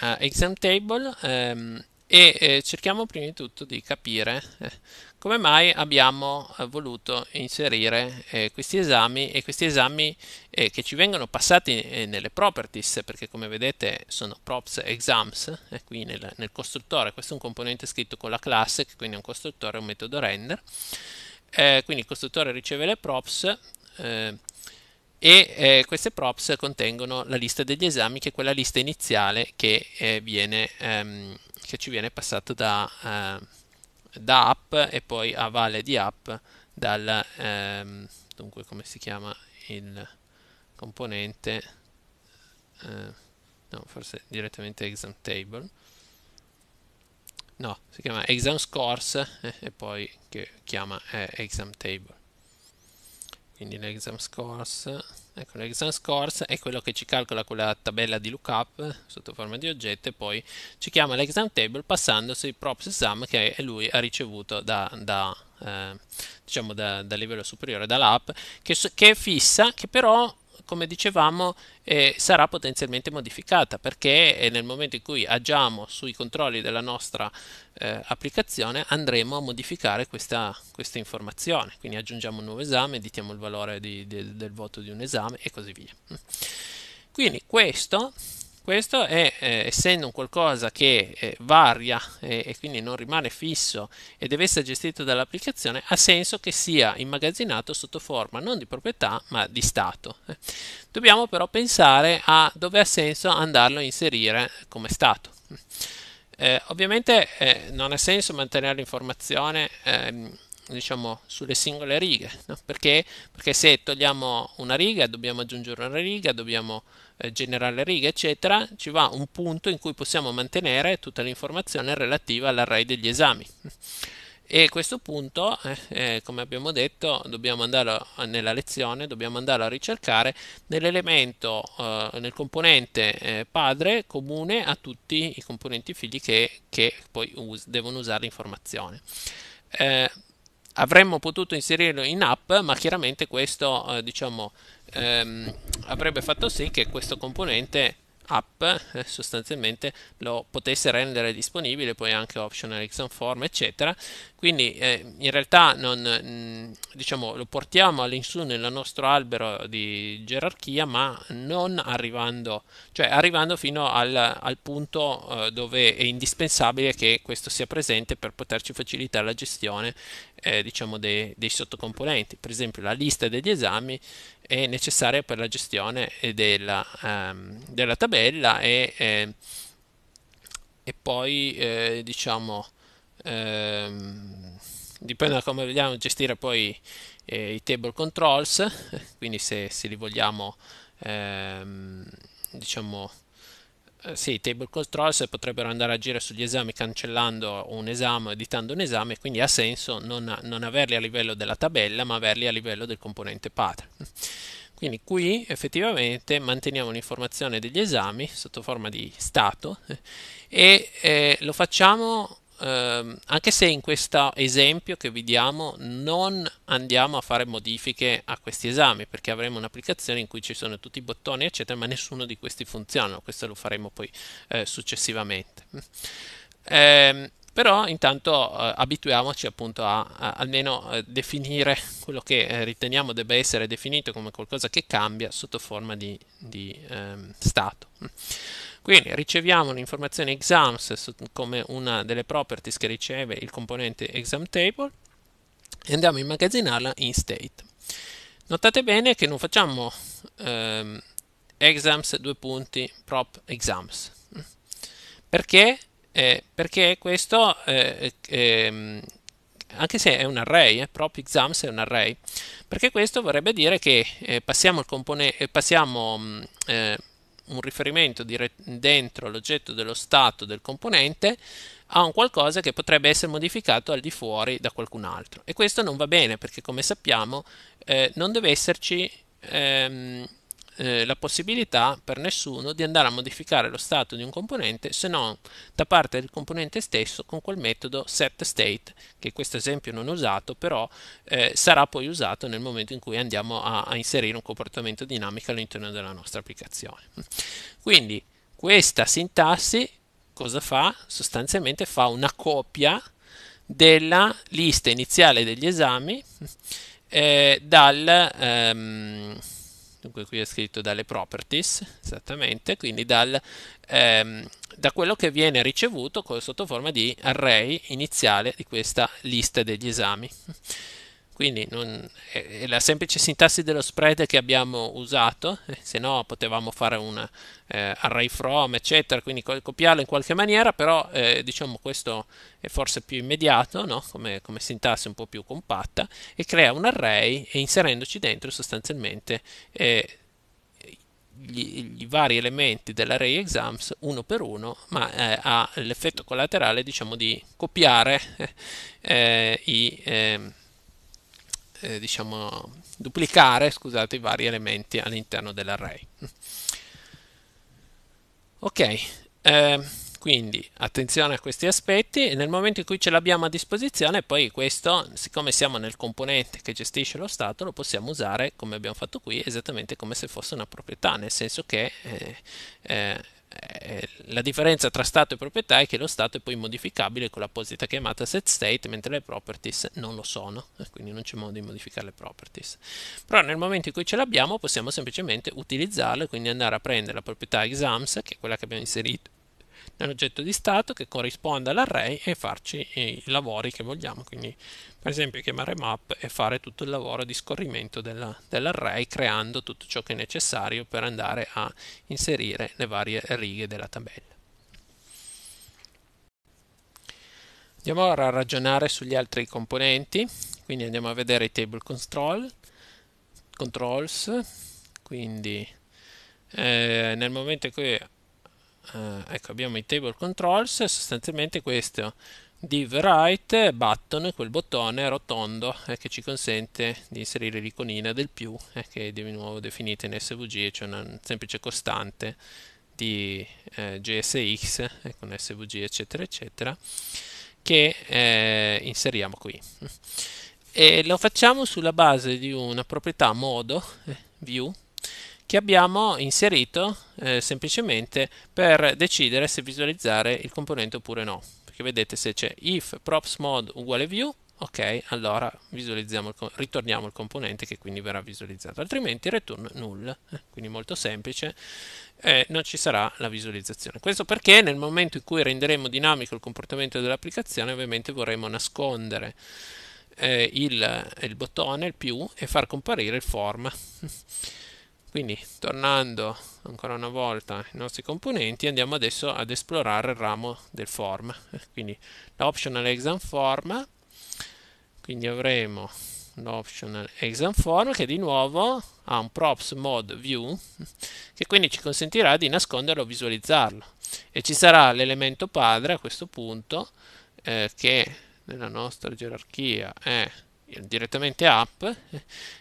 uh, eh, ExamTable ehm, e eh, cerchiamo prima di tutto di capire eh, come mai abbiamo eh, voluto inserire eh, questi esami e questi esami eh, che ci vengono passati eh, nelle properties perché come vedete sono props exams eh, qui nel, nel, costruttore questo è un componente scritto con la classe quindi è un costruttore un metodo render quindi il costruttore riceve le props e queste props contengono la lista degli esami che è quella lista iniziale che viene ehm, che ci viene passato da, eh, da app e poi a valle di app dal ehm, dunque come si chiama il componente eh, no forse direttamente exam table no si chiama exam scores eh, e poi che chiama eh, exam table quindi l'exam scores, ecco l'exam scores è quello che ci calcola quella tabella di lookup sotto forma di oggetto e poi ci chiama l'exam table passando sui props exam che lui ha ricevuto da, da eh, diciamo da, da, livello superiore dall'app che, che fissa che però come dicevamo, eh, sarà potenzialmente modificata perché eh, nel momento in cui agiamo sui controlli della nostra eh, applicazione andremo a modificare questa, questa, informazione. Quindi aggiungiamo un nuovo esame, editiamo il valore di, del, del voto di un esame e così via. Mm. Quindi questo questo è, eh, essendo un qualcosa che eh, varia eh, e quindi non rimane fisso e deve essere gestito dall'applicazione, ha senso che sia immagazzinato sotto forma non di proprietà ma di stato. Eh. Dobbiamo però pensare a dove ha senso andarlo a inserire come stato. Eh, ovviamente eh, non ha senso mantenere l'informazione ehm, diciamo sulle singole righe no? perché? perché se togliamo una riga dobbiamo aggiungere una riga dobbiamo eh, generale riga, eccetera, ci va un punto in cui possiamo mantenere tutta l'informazione relativa all'array degli esami. E questo punto, eh, eh come abbiamo detto, dobbiamo andare nella lezione, dobbiamo andare a ricercare nell'elemento, eh, nel componente eh, padre comune a tutti i componenti figli che, che poi us devono usare l'informazione eh, avremmo potuto inserirlo in app, ma chiaramente questo eh, diciamo, ehm, avrebbe fatto sì che questo componente app eh, sostanzialmente lo potesse rendere disponibile poi anche optional exam form eccetera quindi eh, in realtà non, mm, diciamo, lo portiamo all'insù nel nostro albero di gerarchia ma non arrivando cioè arrivando fino al, al punto eh, dove è indispensabile che questo sia presente per poterci facilitare la gestione eh, diciamo dei, dei, sottocomponenti. Per esempio la lista degli esami è necessaria per la gestione eh, della, ehm, della tabella e, eh, e poi eh, diciamo ehm, dipende da come vogliamo gestire poi eh, i table controls, quindi se, se li vogliamo ehm, diciamo eh, sì, i table controls potrebbero andare a agire sugli esami cancellando un esame o editando un esame, quindi ha senso non, non averli a livello della tabella, ma averli a livello del componente padre. Quindi qui effettivamente manteniamo l'informazione degli esami sotto forma di stato eh, e eh, lo facciamo ehm, anche se in questo esempio che vi diamo non andiamo a fare modifiche a questi esami perché avremo un'applicazione in cui ci sono tutti i bottoni eccetera ma nessuno di questi funziona questo lo faremo poi eh, successivamente eh, però intanto eh, abituiamoci appunto a, a almeno eh, definire quello che eh, riteniamo debba essere definito come qualcosa che cambia sotto forma di, di ehm, stato. Quindi riceviamo l'informazione exams come una delle properties che riceve il componente exam table e andiamo a immagazzinarla in state. Notate bene che non facciamo ehm, exams due punti prop exams. Perché? Eh, perché questo eh, eh, ehm, anche se è un array, eh, prop exams è un array, perché questo vorrebbe dire che eh, passiamo, il compone- eh, passiamo mm, eh, un riferimento dire- dentro l'oggetto dello stato del componente a un qualcosa che potrebbe essere modificato al di fuori da qualcun altro. E questo non va bene perché, come sappiamo, eh, non deve esserci ehm, eh, la possibilità per nessuno di andare a modificare lo stato di un componente se non da parte del componente stesso con quel metodo setState che in questo esempio non ho usato però eh, sarà poi usato nel momento in cui andiamo a, a inserire un comportamento dinamico all'interno della nostra applicazione. Quindi questa sintassi cosa fa? Sostanzialmente fa una copia della lista iniziale degli esami eh, dal, ehm, dunque qui è scritto dalle properties, esattamente, quindi dal, ehm, da quello che viene ricevuto sotto forma di array iniziale di questa lista degli esami. Quindi non, è, è la semplice sintassi dello spread che abbiamo usato, eh, se no potevamo fare un eh, array from, eccetera, quindi co- copiarlo in qualche maniera, però eh, diciamo questo è forse più immediato, no? come, come sintassi un po' più compatta, e crea un array e inserendoci dentro sostanzialmente... Eh, gli, gli, vari elementi dell'array exams uno per uno, ma eh, ha l'effetto collaterale diciamo di copiare eh, i, eh, eh, diciamo, duplicare scusate, i vari elementi all'interno dell'array. Ok, eh, quindi attenzione a questi aspetti e nel momento in cui ce l'abbiamo a disposizione poi questo, siccome siamo nel componente che gestisce lo stato, lo possiamo usare come abbiamo fatto qui esattamente come se fosse una proprietà, nel senso che eh, eh eh, la differenza tra stato e proprietà è che lo stato è poi modificabile con l'apposita chiamata set state, mentre le properties non lo sono, eh, quindi non c'è modo di modificare le properties. Però nel momento in cui ce l'abbiamo possiamo semplicemente utilizzarle, quindi andare a prendere la proprietà exams, che è quella che abbiamo inserito nell'oggetto di stato, che corrisponde all'array e farci i lavori che vogliamo, quindi per esempio chiamare map e fare tutto il lavoro di scorrimento della, dell'array creando tutto ciò che è necessario per andare a inserire le varie righe della tabella. Andiamo ora a ragionare sugli altri componenti, quindi andiamo a vedere i table control, controls, quindi eh, nel momento in cui eh, ecco, abbiamo i table controls, sostanzialmente questo div right button, quel bottone rotondo eh, che ci consente di inserire l'iconina del più eh, che è di nuovo definita in SVG, cioè una semplice costante di eh, GSX eh, con SVG eccetera eccetera che eh, inseriamo qui e lo facciamo sulla base di una proprietà modo eh, view che abbiamo inserito eh, semplicemente per decidere se visualizzare il componente oppure no perché vedete se c'è if props mod uguale view ok allora visualizziamo il, ritorniamo il componente che quindi verrà visualizzato altrimenti return null eh, quindi molto semplice eh, non ci sarà la visualizzazione questo perché nel momento in cui renderemo dinamico il comportamento dell'applicazione ovviamente vorremmo nascondere eh, il, il bottone il più e far comparire il form Quindi, tornando ancora una volta ai nostri componenti, andiamo adesso ad esplorare il ramo del form. Quindi, l'optional exam form, quindi avremo l'optional exam form che di nuovo ha un props mode view che quindi ci consentirà di nasconderlo o visualizzarlo e ci sarà l'elemento padre a questo punto eh, che nella nostra gerarchia è eh, direttamente app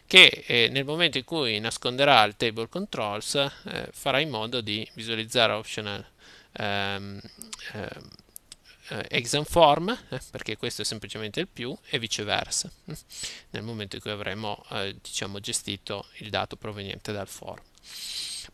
che eh, nel momento in cui nasconderà il table controls eh, farà in modo di visualizzare optional ehm, ehm, eh, exam form eh, perché questo è semplicemente il più e viceversa nel momento in cui avremo eh, diciamo gestito il dato proveniente dal form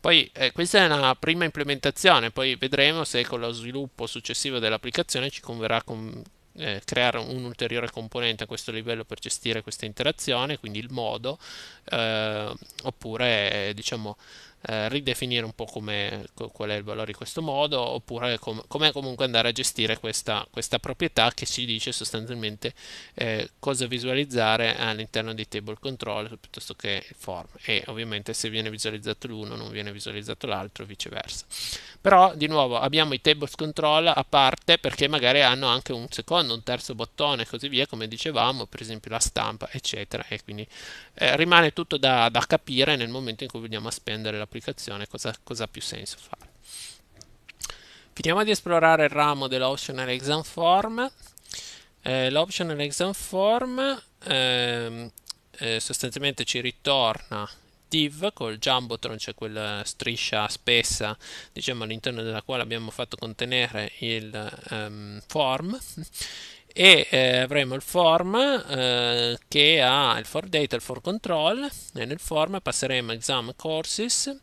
poi questa è una prima implementazione poi vedremo se con lo sviluppo successivo dell'applicazione ci converrà con eh, creare un ulteriore componente a questo livello per gestire questa interazione, quindi il modo, eh, oppure diciamo eh, ridefinire un po' come, qual è il valore di questo modo, oppure com- com'è comunque andare a gestire questa, questa proprietà che ci dice sostanzialmente eh, cosa visualizzare all'interno di table control piuttosto che il form. E ovviamente se viene visualizzato l'uno non viene visualizzato l'altro, viceversa. Però di nuovo abbiamo i table control a parte perché magari hanno anche un secondo, un terzo bottone e così via, come dicevamo, per esempio la stampa, eccetera. E quindi eh, rimane tutto da, da capire nel momento in cui vogliamo spendere la applicazione cosa, cosa ha più senso fare. Finiamo di esplorare il ramo dell'optional exam form. Eh, l'optional exam form eh, eh, sostanzialmente ci ritorna div col jumbotron, cioè quella striscia spessa diciamo all'interno della quale abbiamo fatto contenere il um, form e eh, avremo il form eh, che ha il for data e il for control e nel form passeremo exam courses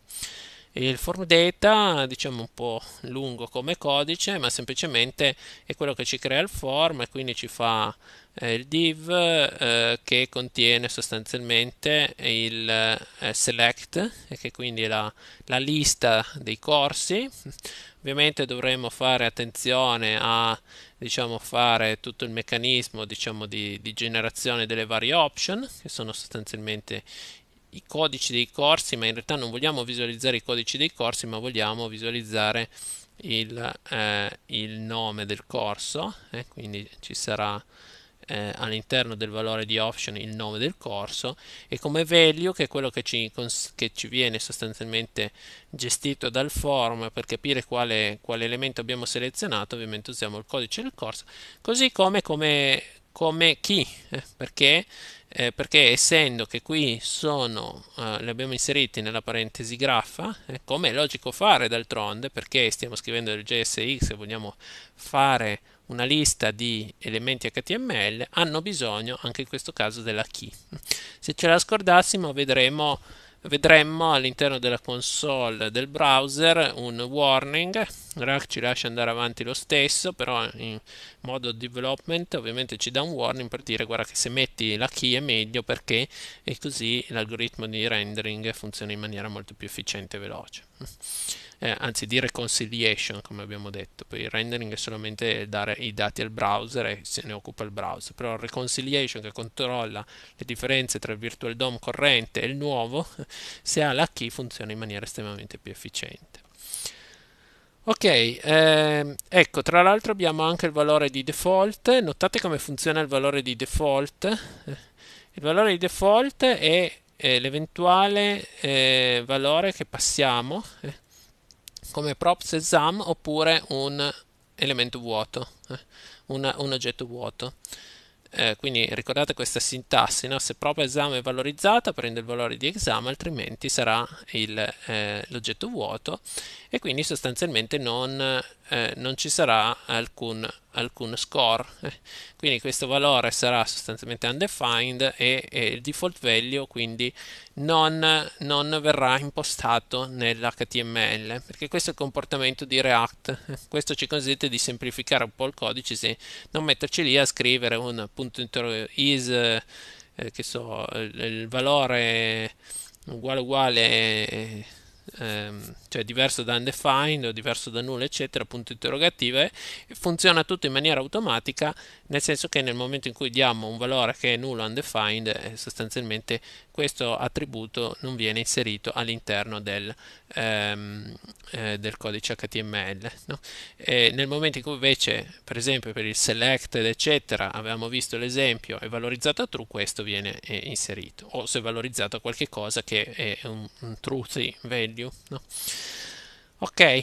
il form data diciamo un po' lungo come codice ma semplicemente è quello che ci crea il form e quindi ci fa eh, il div eh, che contiene sostanzialmente il eh, select e che quindi è la, la lista dei corsi ovviamente dovremo fare attenzione a diciamo, fare tutto il meccanismo diciamo, di, di, generazione delle varie option, che sono sostanzialmente i codici dei corsi, ma in realtà non vogliamo visualizzare i codici dei corsi, ma vogliamo visualizzare il, eh, il nome del corso, eh, quindi ci sarà eh, all'interno del valore di option il nome del corso e come value che è quello che ci, che ci viene sostanzialmente gestito dal form per capire quale, quale, elemento abbiamo selezionato, ovviamente usiamo il codice del corso, così come, come, come key, eh, perché eh, perché essendo che qui sono, eh, li abbiamo inseriti nella parentesi graffa, eh, come è logico fare d'altronde, perché stiamo scrivendo del JSX e vogliamo fare una lista di elementi HTML hanno bisogno anche in questo caso della key. Se ce la scordassimo vedremo vedremmo all'interno della console del browser un warning Rack ci lascia andare avanti lo stesso, però in modo development ovviamente ci dà un warning per dire guarda che se metti la key è meglio perché e così l'algoritmo di rendering funziona in maniera molto più efficiente e veloce. Eh, anzi di reconciliation come abbiamo detto, poi il rendering è solamente dare i dati al browser e se ne occupa il browser, però il reconciliation che controlla le differenze tra il virtual DOM corrente e il nuovo, se ha la key funziona in maniera estremamente più efficiente. Ok, ehm, ecco, tra l'altro abbiamo anche il valore di default, notate come funziona il valore di default. Il valore di default è, è l'eventuale eh, valore che passiamo eh, come props exam oppure un elemento vuoto, eh, un, un oggetto vuoto. Eh, quindi ricordate questa sintassi, no? se prova esame è valorizzata prende il valore di esame, altrimenti sarà eh, l'oggetto eh, vuoto e quindi sostanzialmente non, eh, non ci sarà alcun alcun score eh. quindi questo valore sarà sostanzialmente undefined e, e il default value quindi non, non, verrà impostato nell'HTML perché questo è il comportamento di React questo ci consente di semplificare un po' il codice se non metterci lì a scrivere un punto interrogativo is eh, che so il, il valore uguale uguale eh, cioè diverso da undefined o diverso da null eccetera, punto interrogativo, funziona tutto in maniera automatica, nel senso che nel momento in cui diamo un valore che è nullo undefined, eh, sostanzialmente questo attributo non viene inserito all'interno del, ehm, eh, del codice HTML. No? nel momento in cui invece, per esempio, per il select, eccetera, avevamo visto l'esempio, è valorizzato a true, questo viene eh, inserito, o se è valorizzato a qualche cosa che è un, un true value. No? Ok, eh,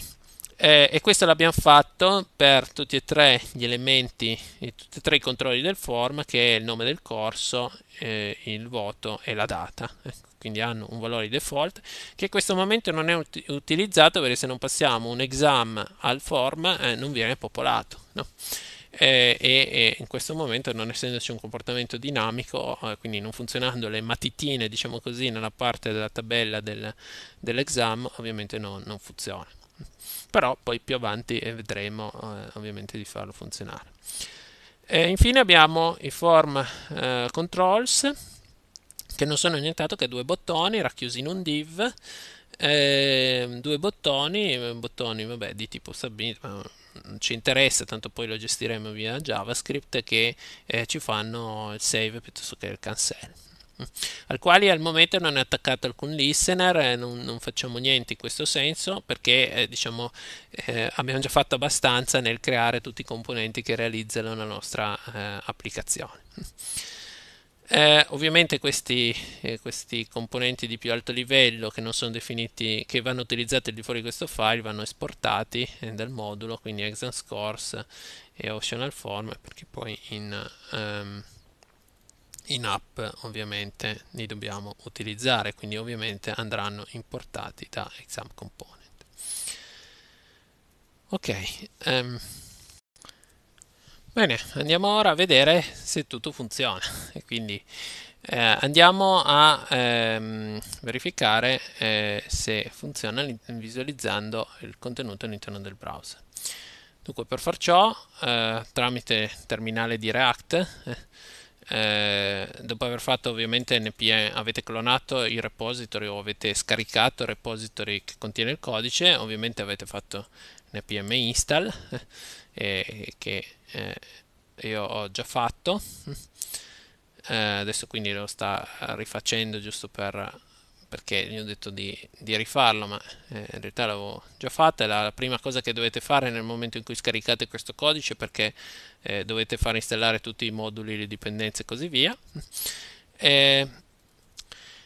e questo l'abbiamo fatto per tutti e tre gli elementi, tutti e tre i controlli del form, che è il nome del corso, eh, il voto e la data. Eh, quindi hanno un valore default che in questo momento non è ut utilizzato perché se non passiamo un exam al form eh, non viene popolato. No? eh, e, e, in questo momento non essendoci un comportamento dinamico, eh, quindi non funzionando le matitine, diciamo così, nella parte della tabella del, dell'exam, ovviamente no, non funziona. Però poi più avanti eh, vedremo eh, ovviamente di farlo funzionare. E infine abbiamo i form eh, controls che non sono nient'altro che due bottoni racchiusi in un div, ehm, due bottoni, eh, bottoni vabbè, di tipo submit, ci interessa, tanto poi lo gestiremo via JavaScript, che eh, ci fanno il save piuttosto che il cancel al quale al momento non è attaccato alcun listener, eh, non, non facciamo niente in questo senso perché eh, diciamo, eh, abbiamo già fatto abbastanza nel creare tutti i componenti che realizzano la nostra eh, applicazione. Eh, ovviamente questi, eh, questi, componenti di più alto livello che non sono definiti, che vanno utilizzati al di fuori di questo file, vanno esportati eh, dal modulo, quindi exam scores e optional form, perché poi in, um, in app ovviamente li dobbiamo utilizzare, quindi ovviamente andranno importati da exam component. Ok. Um, Bene, andiamo ora a vedere se tutto funziona. E quindi eh, andiamo a ehm, verificare eh, se funziona visualizzando il contenuto all'interno del browser. Dunque, per far ciò, eh, tramite terminale di React, eh, eh dopo aver fatto ovviamente npm avete clonato il repository o avete scaricato il repository che contiene il codice ovviamente avete fatto npm install eh, che eh, io ho già fatto eh, adesso quindi lo sta rifacendo giusto per perché gli ho detto di, di rifarlo ma eh, in realtà l'avevo già fatta è la prima cosa che dovete fare nel momento in cui scaricate questo codice perché eh, dovete far installare tutti i moduli, le dipendenze e così via e,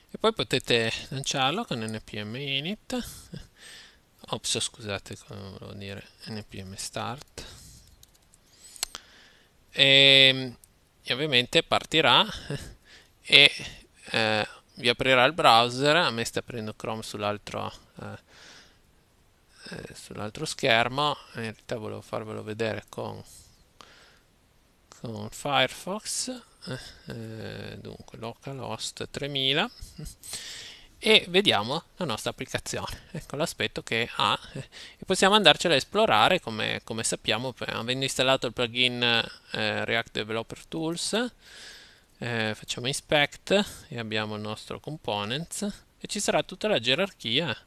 e poi potete lanciarlo con npm init ops scusate come volevo dire npm start e, ehm, e ovviamente partirà e eh, vi aprirà il browser, a me sta aprendo Chrome sull'altro, eh, eh sull'altro schermo, in realtà volevo farvelo vedere con, con Firefox, eh, eh, dunque localhost 3000 e vediamo la nostra applicazione ecco l'aspetto che ha e possiamo andarcela a esplorare come, come sappiamo avendo installato il plugin eh, React Developer Tools eh, facciamo inspect e abbiamo il nostro components e ci sarà tutta la gerarchia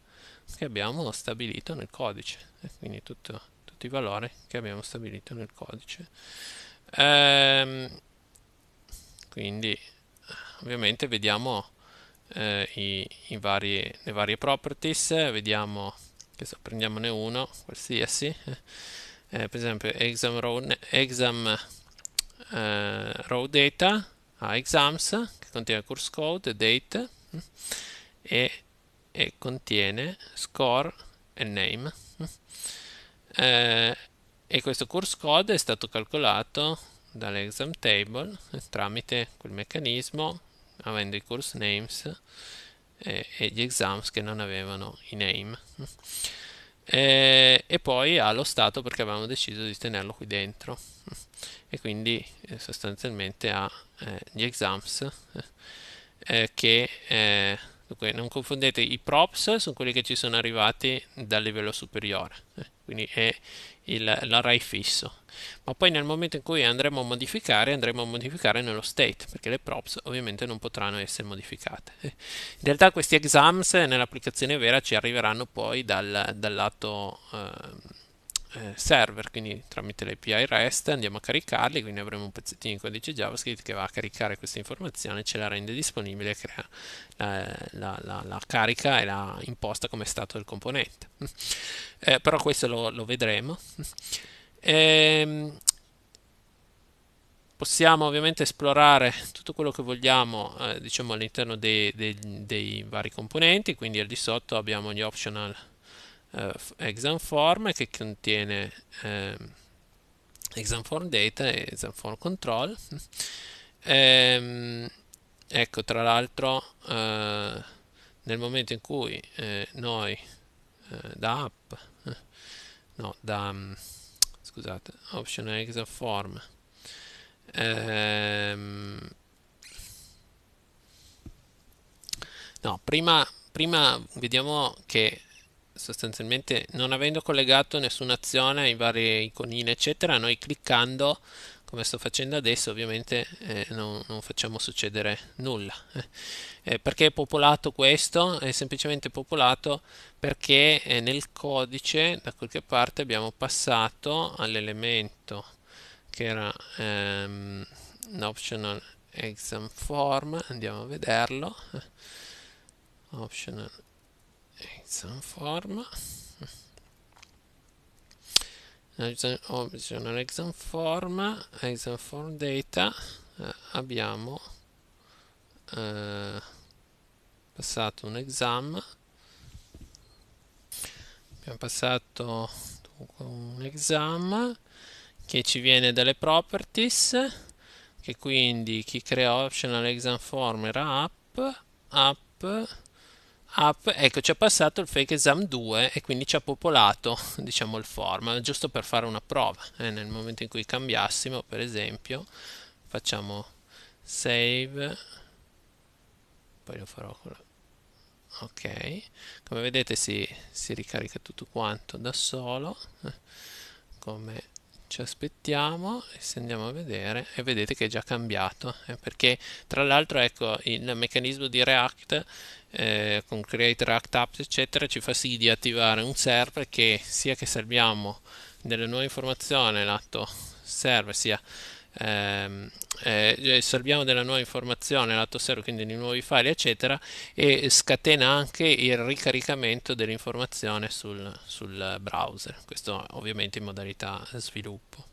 che abbiamo stabilito nel codice eh, quindi tutto, tutti i valori che abbiamo stabilito nel codice ehm, quindi ovviamente vediamo eh, i, i vari, le varie properties, vediamo che so, prendiamone uno, qualsiasi, eh, per esempio exam row, exam, eh, row data, ah, exams, che contiene course code, date, e, e contiene score e name. Eh, e questo course code è stato calcolato dall'exam table tramite quel meccanismo avendo i course names eh, e gli exams che non avevano i name e, e poi ha lo stato perché avevamo deciso di tenerlo qui dentro e quindi eh, sostanzialmente ha eh, gli exams eh, che eh, dunque, non confondete i props sono quelli che ci sono arrivati dal livello superiore eh, quindi è l'array fisso ma poi nel momento in cui andremo a modificare andremo a modificare nello state perché le props ovviamente non potranno essere modificate eh, in realtà questi exams nell'applicazione vera ci arriveranno poi dal, dal lato eh, eh, server, quindi tramite l'API REST andiamo a caricarli, quindi avremo un pezzettino di codice JavaScript che va a caricare questa informazione, ce la rende disponibile crea la, la, la, la, carica e la imposta come stato del componente. Eh, però questo lo, lo vedremo. E, ehm, possiamo ovviamente esplorare tutto quello che vogliamo eh, diciamo all'interno dei, dei, dei vari componenti, quindi al di sotto abbiamo gli optional eh, exam form che contiene ehm, exam form data e exam form control. Ehm, ecco, tra l'altro, eh, nel momento in cui eh, noi eh, da app, eh, no, da mm, scusate, option exam form, ehm, no, prima, prima vediamo che sostanzialmente non avendo collegato nessuna azione ai vari iconine eccetera, noi cliccando come sto facendo adesso ovviamente eh, non, non, facciamo succedere nulla eh. eh, perché è popolato questo? è semplicemente popolato perché eh, nel codice da qualche parte abbiamo passato all'elemento che era ehm, un optional exam form andiamo a vederlo optional exam form optional exam form exam form data eh, abbiamo eh, passato un exam abbiamo passato un exam che ci viene dalle properties che quindi chi crea optional exam form era app app app, ecco ci ha passato il fake exam 2 e quindi ci ha popolato diciamo il form, giusto per fare una prova. Eh, nel momento in cui cambiassimo, per esempio, facciamo save, poi lo farò con ok come vedete si, si, ricarica tutto quanto da solo eh, come ci aspettiamo e se andiamo a vedere e vedete che è già cambiato eh, perché tra l'altro ecco il meccanismo di React eh, con Create React Apps eccetera ci fa sì di attivare un server che sia che serviamo delle nuove informazioni l'atto server sia ehm, eh, eh salviamo della nuova informazione, lato server, quindi di nuovi file, eccetera, e scatena anche il ricaricamento dell'informazione sul, sul browser. Questo ovviamente in modalità sviluppo.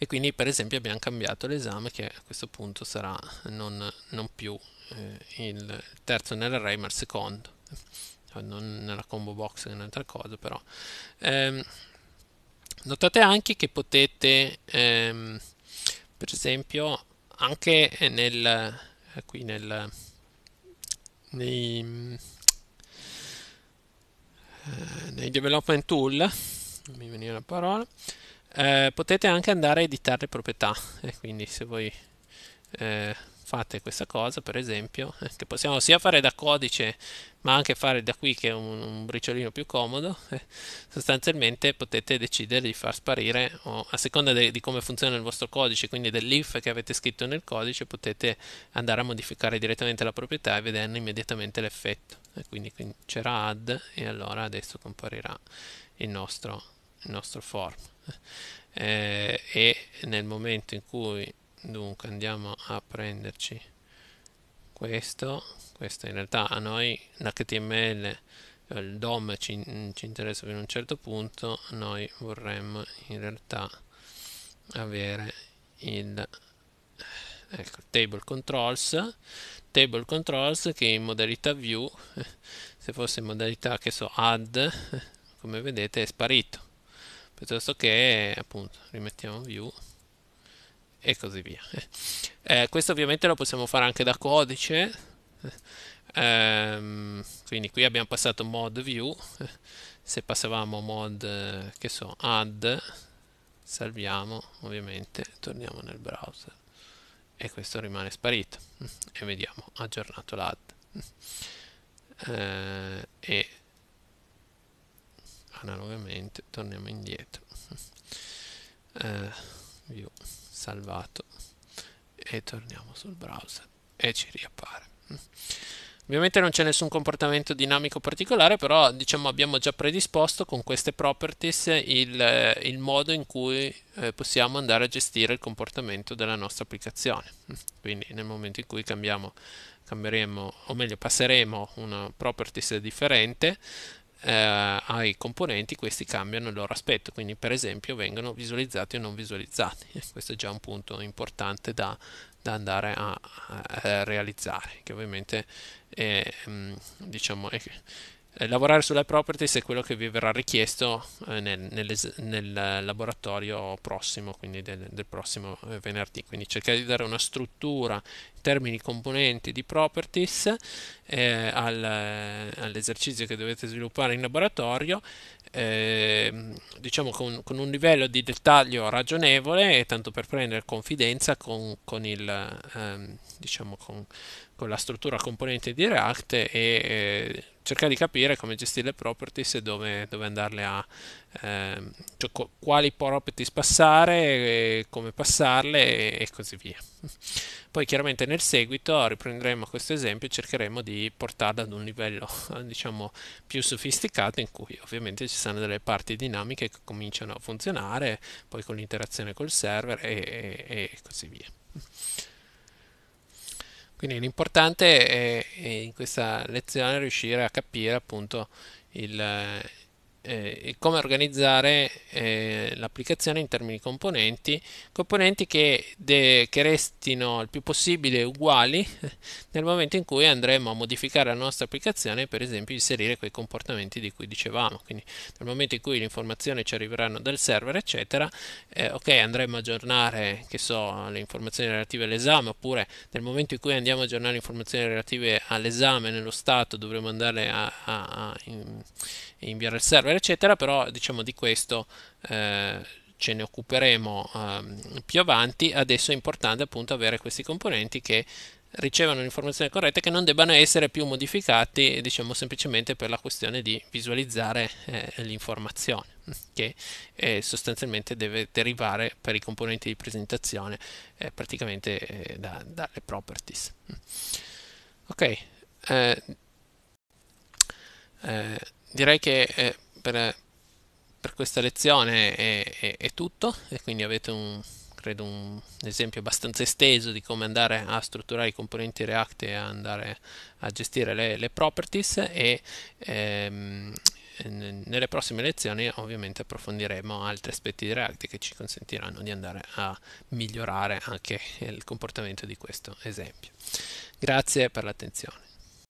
E quindi, per esempio, abbiamo cambiato l'esame che a questo punto sarà non, non più eh, il terzo nell'array, ma il secondo. Non nella combo box, che è un'altra cosa, però. Ehm, Notate anche che potete, ehm, per esempio, anche eh, nel, eh, qui nel, nei, eh, nei development tool, mi veniva la parola, eh, potete anche andare a editare le proprietà. E quindi se voi eh, fate questa cosa per esempio eh, che possiamo sia fare da codice ma anche fare da qui che è un, un briciolino più comodo eh, sostanzialmente potete decidere di far sparire o, a seconda de, di come funziona il vostro codice quindi dell'if che avete scritto nel codice potete andare a modificare direttamente la proprietà e vederne immediatamente l'effetto eh, quindi, quindi c'era add e allora adesso comparirà il nostro, il nostro form eh, e nel momento in cui dunque andiamo a prenderci questo questo in realtà a noi l'html eh, il DOM ci, mm, ci interessa fino a un certo punto noi vorremmo in realtà avere il ecco, table controls table controls che in modalità view se fosse in modalità che so add come vedete è sparito piuttosto che appunto rimettiamo view e così via. Eh, questo ovviamente lo possiamo fare anche da codice, eh, quindi qui abbiamo passato mod view, se passavamo mod, eh, che so, add, salviamo ovviamente, torniamo nel browser e questo rimane sparito e vediamo, aggiornato l'add. Eh, e analogamente torniamo indietro. Uh, view salvato e torniamo sul browser e ci riappare. Ovviamente non c'è nessun comportamento dinamico particolare, però diciamo abbiamo già predisposto con queste properties il, eh, il modo in cui eh, possiamo andare a gestire il comportamento della nostra applicazione. Quindi nel momento in cui cambiamo, cambieremo, o meglio passeremo una properties differente, eh, ai componenti questi cambiano il loro aspetto, quindi per esempio vengono visualizzati o non visualizzati. Questo è già un punto importante da, da andare a, a, realizzare, che ovviamente è, mm, diciamo, è, eh, lavorare sulle properties è quello che vi verrà richiesto eh, nel, nel, nel eh, laboratorio prossimo, quindi del, del, prossimo venerdì. Quindi cercate di dare una struttura in termini componenti di properties eh, al, all'esercizio che dovete sviluppare in laboratorio. Eh, diciamo con, con, un livello di dettaglio ragionevole tanto per prendere confidenza con, con il ehm, diciamo con, con la struttura componente di React e eh, cercare di capire come gestire le properties e dove, dove andarle a ehm, cioè, co- quali properties passare, come passarle e, e, così via. Poi chiaramente nel seguito riprenderemo questo esempio e cercheremo di portarlo ad un livello diciamo più sofisticato in cui ovviamente ci saranno delle parti dinamiche che cominciano a funzionare, poi con l'interazione col server e, e, e così via. Quindi l'importante è, è in questa lezione riuscire a capire appunto il, eh, e come organizzare eh, l'applicazione in termini di componenti, componenti che, de, che, restino il più possibile uguali nel momento in cui andremo a modificare la nostra applicazione, per esempio inserire quei comportamenti di cui dicevamo, quindi nel momento in cui le informazioni ci arriveranno dal server, eccetera, eh, ok, andremo a aggiornare, che so, le informazioni relative all'esame, oppure nel momento in cui andiamo a aggiornare le informazioni relative all'esame nello stato dovremo andare a, a, a in, inviare il server, eccetera, però diciamo di questo eh, ce ne occuperemo eh, più avanti. Adesso è importante appunto avere questi componenti che ricevano l'informazione corretta e che non debbano essere più modificati, diciamo semplicemente per la questione di visualizzare eh, l'informazione che eh, sostanzialmente deve derivare per i componenti di presentazione eh, praticamente eh, da, dalle properties. Ok, eh, direi che eh, per, per, questa lezione è, è, è, tutto e quindi avete un, credo un esempio abbastanza esteso di come andare a strutturare i componenti React e andare a gestire le, le properties e ehm, nelle prossime lezioni ovviamente approfondiremo altri aspetti di React che ci consentiranno di andare a migliorare anche il comportamento di questo esempio. Grazie per l'attenzione.